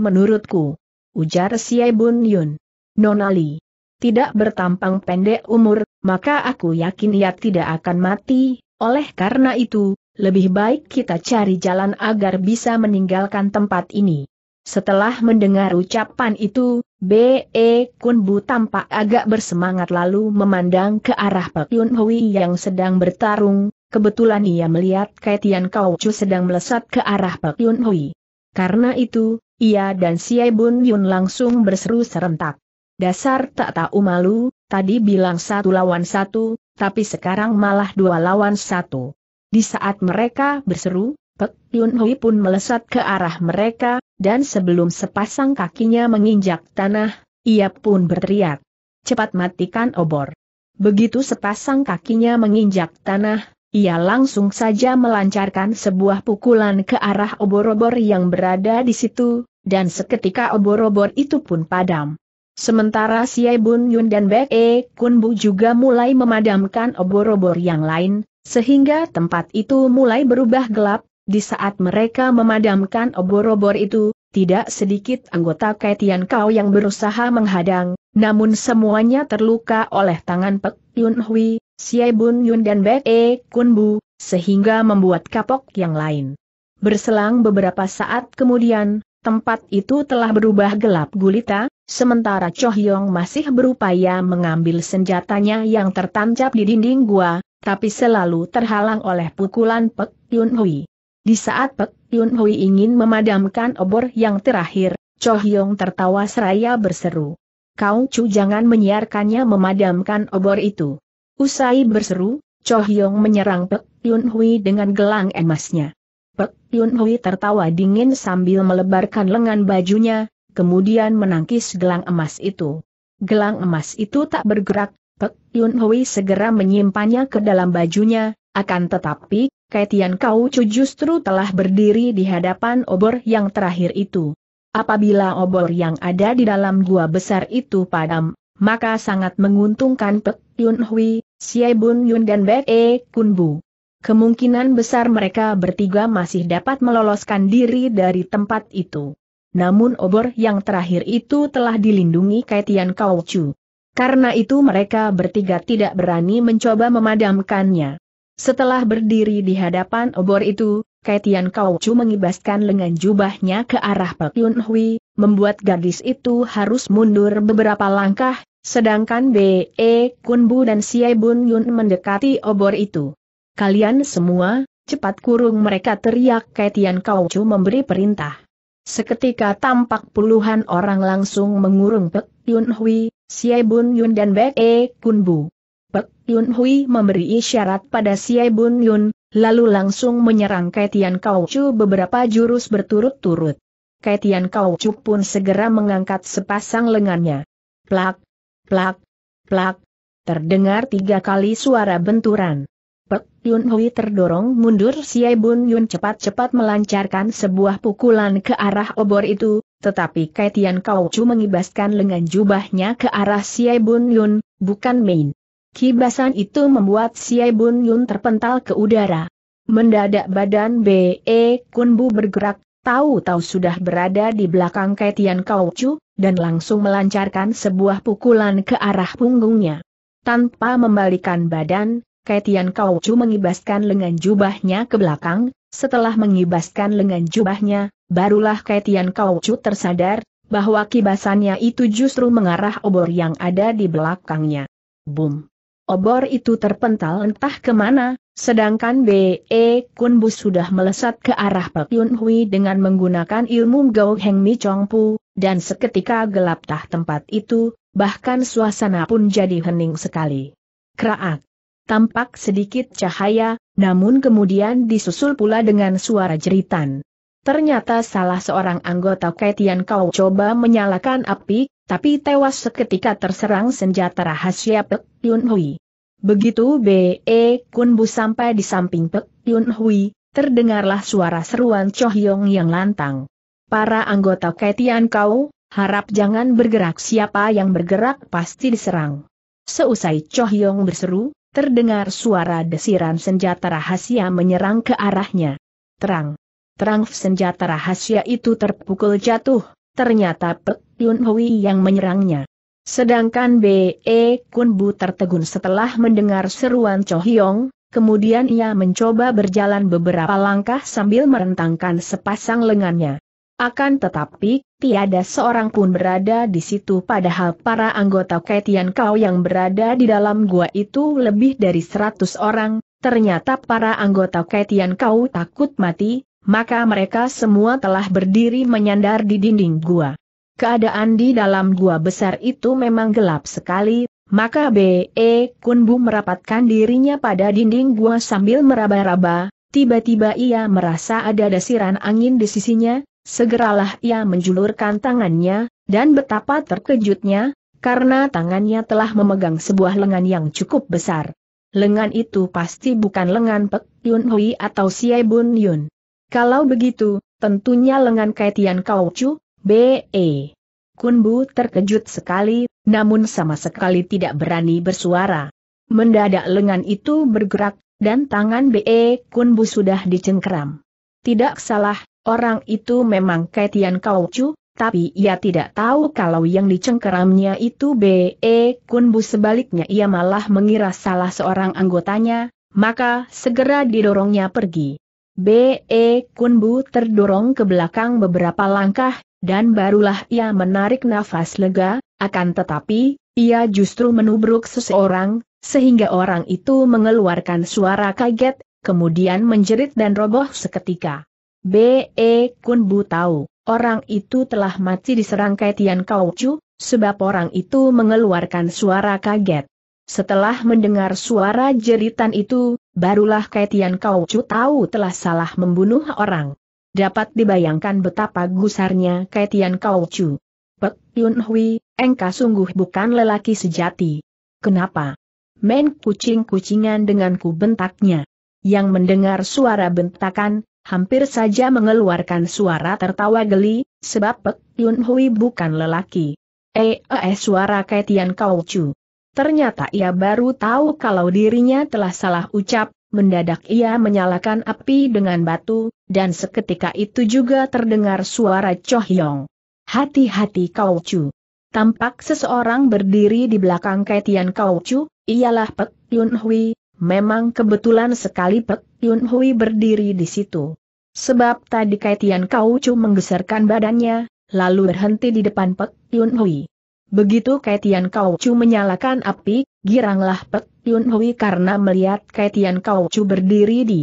menurutku. Ujar Si Bun Yun. Nonali tidak bertampang pendek umur, maka aku yakin ia tidak akan mati, oleh karena itu, lebih baik kita cari jalan agar bisa meninggalkan tempat ini. Setelah mendengar ucapan itu, B.E. Kunbu tampak agak bersemangat lalu memandang ke arah Pak Yun Hui yang sedang bertarung, kebetulan ia melihat Kaitian Kaucu sedang melesat ke arah Pak Yun Hui. Karena itu, ia dan Siai Bun Yun langsung berseru serentak. Dasar tak tahu malu, tadi bilang satu lawan satu, tapi sekarang malah dua lawan satu. Di saat mereka berseru, Pek Yun Hui pun melesat ke arah mereka, dan sebelum sepasang kakinya menginjak tanah, ia pun berteriak. Cepat matikan obor. Begitu sepasang kakinya menginjak tanah, ia langsung saja melancarkan sebuah pukulan ke arah obor-obor yang berada di situ, dan seketika obor-obor itu pun padam. Sementara Xie Bun Yun dan Bek E Kun Bu juga mulai memadamkan obor-obor yang lain, sehingga tempat itu mulai berubah gelap, di saat mereka memadamkan obor-obor itu, tidak sedikit anggota Kaitian Kau yang berusaha menghadang, namun semuanya terluka oleh tangan Pek Yun Hui, Xie Bun Yun dan Bek E Kun Bu, sehingga membuat kapok yang lain. Berselang beberapa saat kemudian, tempat itu telah berubah gelap gulita, Sementara Cho Hyong masih berupaya mengambil senjatanya yang tertancap di dinding gua, tapi selalu terhalang oleh pukulan Pek Yun Hui. Di saat Pek Yun Hui ingin memadamkan obor yang terakhir, Cho Hyong tertawa seraya berseru. Kau Chu jangan menyiarkannya memadamkan obor itu. Usai berseru, Cho Hyong menyerang Pek Yun Hui dengan gelang emasnya. Pek Yun Hui tertawa dingin sambil melebarkan lengan bajunya, kemudian menangkis gelang emas itu. Gelang emas itu tak bergerak, Pek Yun Hui segera menyimpannya ke dalam bajunya, akan tetapi, Kaitian Chu justru telah berdiri di hadapan obor yang terakhir itu. Apabila obor yang ada di dalam gua besar itu padam, maka sangat menguntungkan Pek Yun Hui, Xie Bun Yun dan Bek E Kun Bu. Kemungkinan besar mereka bertiga masih dapat meloloskan diri dari tempat itu namun obor yang terakhir itu telah dilindungi Kaitian Kaucu. Karena itu mereka bertiga tidak berani mencoba memadamkannya. Setelah berdiri di hadapan obor itu, Kaitian Kaucu mengibaskan lengan jubahnya ke arah Pek Yun Hui, membuat gadis itu harus mundur beberapa langkah, sedangkan B.E. E, Kunbu dan Siai Bun Yun mendekati obor itu. Kalian semua, cepat kurung mereka teriak Kaitian Kaucu memberi perintah. Seketika tampak puluhan orang langsung mengurung Pek Yun Hui, Xie Bun Yun dan Bek E Kun Bu. Pek Yun Hui memberi isyarat pada Xie Bun Yun, lalu langsung menyerang Kaitian Kau Chu beberapa jurus berturut-turut. Kaitian Kau Chu pun segera mengangkat sepasang lengannya. Plak, plak, plak. Terdengar tiga kali suara benturan. Yun Hui terdorong mundur Xie Bun Yun cepat-cepat melancarkan sebuah pukulan ke arah obor itu, tetapi Kaitian Kau Chu mengibaskan lengan jubahnya ke arah Xie Bun Yun, bukan main. Kibasan itu membuat Xie Bun Yun terpental ke udara. Mendadak badan B.E. Kun Bu bergerak, tahu-tahu sudah berada di belakang Kaitian Kau Chu, dan langsung melancarkan sebuah pukulan ke arah punggungnya. Tanpa membalikan badan, Kaitian kauju mengibaskan lengan jubahnya ke belakang, setelah mengibaskan lengan jubahnya, barulah Kaitian kauju tersadar, bahwa kibasannya itu justru mengarah obor yang ada di belakangnya. Boom! Obor itu terpental entah kemana, sedangkan B.E. Kunbu sudah melesat ke arah Pek Yun Hui dengan menggunakan ilmu Gao Heng Mi Chong Pu, dan seketika gelap tah tempat itu, bahkan suasana pun jadi hening sekali. Kraak! tampak sedikit cahaya, namun kemudian disusul pula dengan suara jeritan. Ternyata salah seorang anggota Kaitian Kau coba menyalakan api, tapi tewas seketika terserang senjata rahasia Pek Yun Hui. Begitu B.E. Kunbu sampai di samping Pek Yun Hui, terdengarlah suara seruan Chohyong yang lantang. Para anggota Kaitian Kau, harap jangan bergerak siapa yang bergerak pasti diserang. Seusai Chohyong berseru, terdengar suara desiran senjata rahasia menyerang ke arahnya. Terang. Terang senjata rahasia itu terpukul jatuh, ternyata Pek Yun Hui yang menyerangnya. Sedangkan B.E. E Kun Bu tertegun setelah mendengar seruan Cho Hyong, kemudian ia mencoba berjalan beberapa langkah sambil merentangkan sepasang lengannya. Akan tetapi, tiada seorang pun berada di situ padahal para anggota Ketian Kau yang berada di dalam gua itu lebih dari seratus orang, ternyata para anggota Ketian Kau takut mati, maka mereka semua telah berdiri menyandar di dinding gua. Keadaan di dalam gua besar itu memang gelap sekali, maka B.E. Kunbu merapatkan dirinya pada dinding gua sambil meraba-raba, tiba-tiba ia merasa ada desiran angin di sisinya, Segeralah ia menjulurkan tangannya, dan betapa terkejutnya, karena tangannya telah memegang sebuah lengan yang cukup besar. Lengan itu pasti bukan lengan Pek Yun Hui atau Xie Bun Yun. Kalau begitu, tentunya lengan Kaitian Kau Chu, B.E. Kunbu terkejut sekali, namun sama sekali tidak berani bersuara. Mendadak lengan itu bergerak, dan tangan B.E. Kunbu sudah dicengkeram. Tidak salah, Orang itu memang Ketian Chu, tapi ia tidak tahu kalau yang dicengkeramnya itu B.E. E Kunbu sebaliknya ia malah mengira salah seorang anggotanya, maka segera didorongnya pergi. B.E. E Kunbu terdorong ke belakang beberapa langkah, dan barulah ia menarik nafas lega, akan tetapi, ia justru menubruk seseorang, sehingga orang itu mengeluarkan suara kaget, kemudian menjerit dan roboh seketika. B.E. Kun Bu tahu, orang itu telah mati diserang Kaitian Kau sebab orang itu mengeluarkan suara kaget. Setelah mendengar suara jeritan itu, barulah Kaitian Kau tahu telah salah membunuh orang. Dapat dibayangkan betapa gusarnya Kaitian Kau Chu. Pek Yun Hui, engkau sungguh bukan lelaki sejati. Kenapa? Main kucing-kucingan denganku bentaknya. Yang mendengar suara bentakan, hampir saja mengeluarkan suara tertawa geli, sebab Pek Yun Hui bukan lelaki. Eh, eh suara Kaitian Kau Chu. Ternyata ia baru tahu kalau dirinya telah salah ucap, mendadak ia menyalakan api dengan batu, dan seketika itu juga terdengar suara Yong. Hati-hati Kau Chu. Tampak seseorang berdiri di belakang Kaitian Kau Chu, ialah Pek Yun Hui, Memang kebetulan sekali Pek Yun Hui berdiri di situ. Sebab tadi Kaitian Kau Chu menggeserkan badannya, lalu berhenti di depan Pek Yun Hui. Begitu Kaitian Kau Chu menyalakan api, giranglah Pek Yun Hui karena melihat Kaitian Kau Chu berdiri di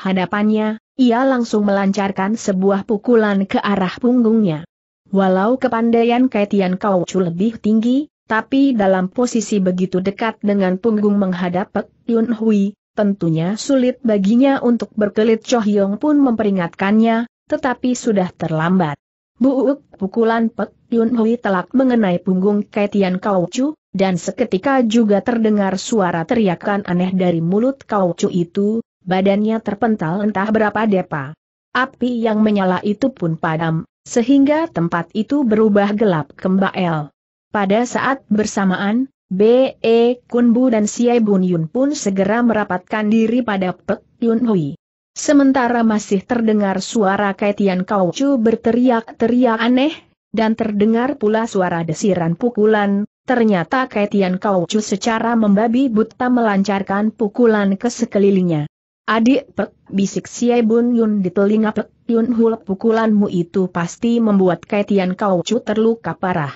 hadapannya, ia langsung melancarkan sebuah pukulan ke arah punggungnya. Walau kepandaian Kaitian Kau Chu lebih tinggi, tapi dalam posisi begitu dekat dengan punggung menghadap Pek Yun Hui, tentunya sulit baginya untuk berkelit Cho Yong pun memperingatkannya, tetapi sudah terlambat. Buuk pukulan Pek Yun Hui telak mengenai punggung Kaitian Kau Chu, dan seketika juga terdengar suara teriakan aneh dari mulut Kau Chu itu, badannya terpental entah berapa depa. Api yang menyala itu pun padam, sehingga tempat itu berubah gelap kembali. Pada saat bersamaan, B.E. Kunbu dan Siai Bun Yun pun segera merapatkan diri pada Pek Yun Hui. Sementara masih terdengar suara Kaitian Chu berteriak-teriak aneh, dan terdengar pula suara desiran pukulan, ternyata Kaitian Chu secara membabi buta melancarkan pukulan ke sekelilingnya. Adik Pek, bisik Siai Bun Yun di telinga Pek Yun Hui, pukulanmu itu pasti membuat Kaitian Chu terluka parah.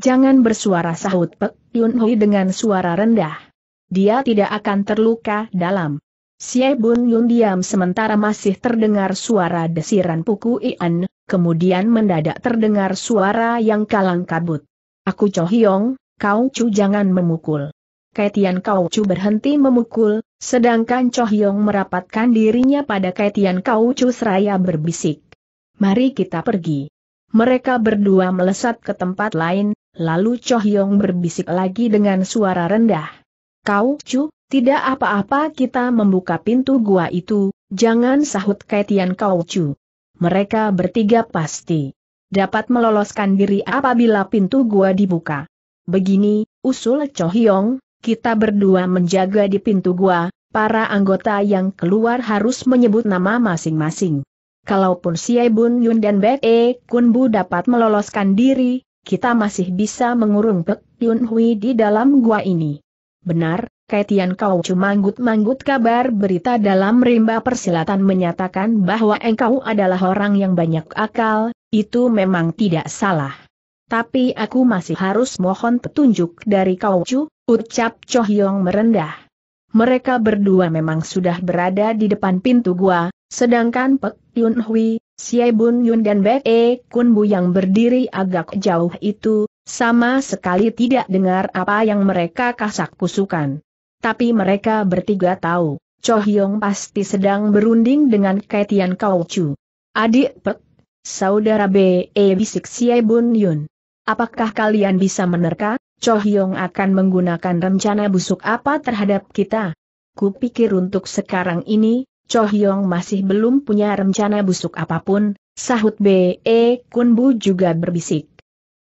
Jangan bersuara sahut Pek Yun Hui dengan suara rendah. Dia tidak akan terluka dalam. Xie Bun Yun diam sementara masih terdengar suara desiran Puku Ian, kemudian mendadak terdengar suara yang kalang kabut. Aku Cho Hyong, kau Chu jangan memukul. Kaitian kau Chu berhenti memukul, sedangkan Cho Hyong merapatkan dirinya pada Kaitian kau Chu seraya berbisik. Mari kita pergi. Mereka berdua melesat ke tempat lain, Lalu Chohyong berbisik lagi dengan suara rendah. Kau cu, tidak apa-apa kita membuka pintu gua itu, jangan sahut Kaitian kau cu. Mereka bertiga pasti dapat meloloskan diri apabila pintu gua dibuka. Begini, usul Chohyong, kita berdua menjaga di pintu gua, para anggota yang keluar harus menyebut nama masing-masing. Kalaupun Siai Bun Yun dan Bek E Kun Bu dapat meloloskan diri, kita masih bisa mengurung Pek Yun Hui di dalam gua ini. Benar, Kaitian kau cuma manggut-manggut kabar berita dalam rimba persilatan menyatakan bahwa engkau adalah orang yang banyak akal, itu memang tidak salah. Tapi aku masih harus mohon petunjuk dari kau cu, ucap Cho Hyong merendah. Mereka berdua memang sudah berada di depan pintu gua, sedangkan Pek Yun Hui, Xie Bun Yun dan Bek E Kun Bu yang berdiri agak jauh itu, sama sekali tidak dengar apa yang mereka kasak kusukan. Tapi mereka bertiga tahu, Cho Hyong pasti sedang berunding dengan Kaitian Kau Chu. Adik Pek, Saudara Be E bisik Xie Bun Yun. Apakah kalian bisa menerka, Cho Hyong akan menggunakan rencana busuk apa terhadap kita? Kupikir untuk sekarang ini, Cho Hyong masih belum punya rencana busuk apapun, sahut B.E. Kunbu juga berbisik.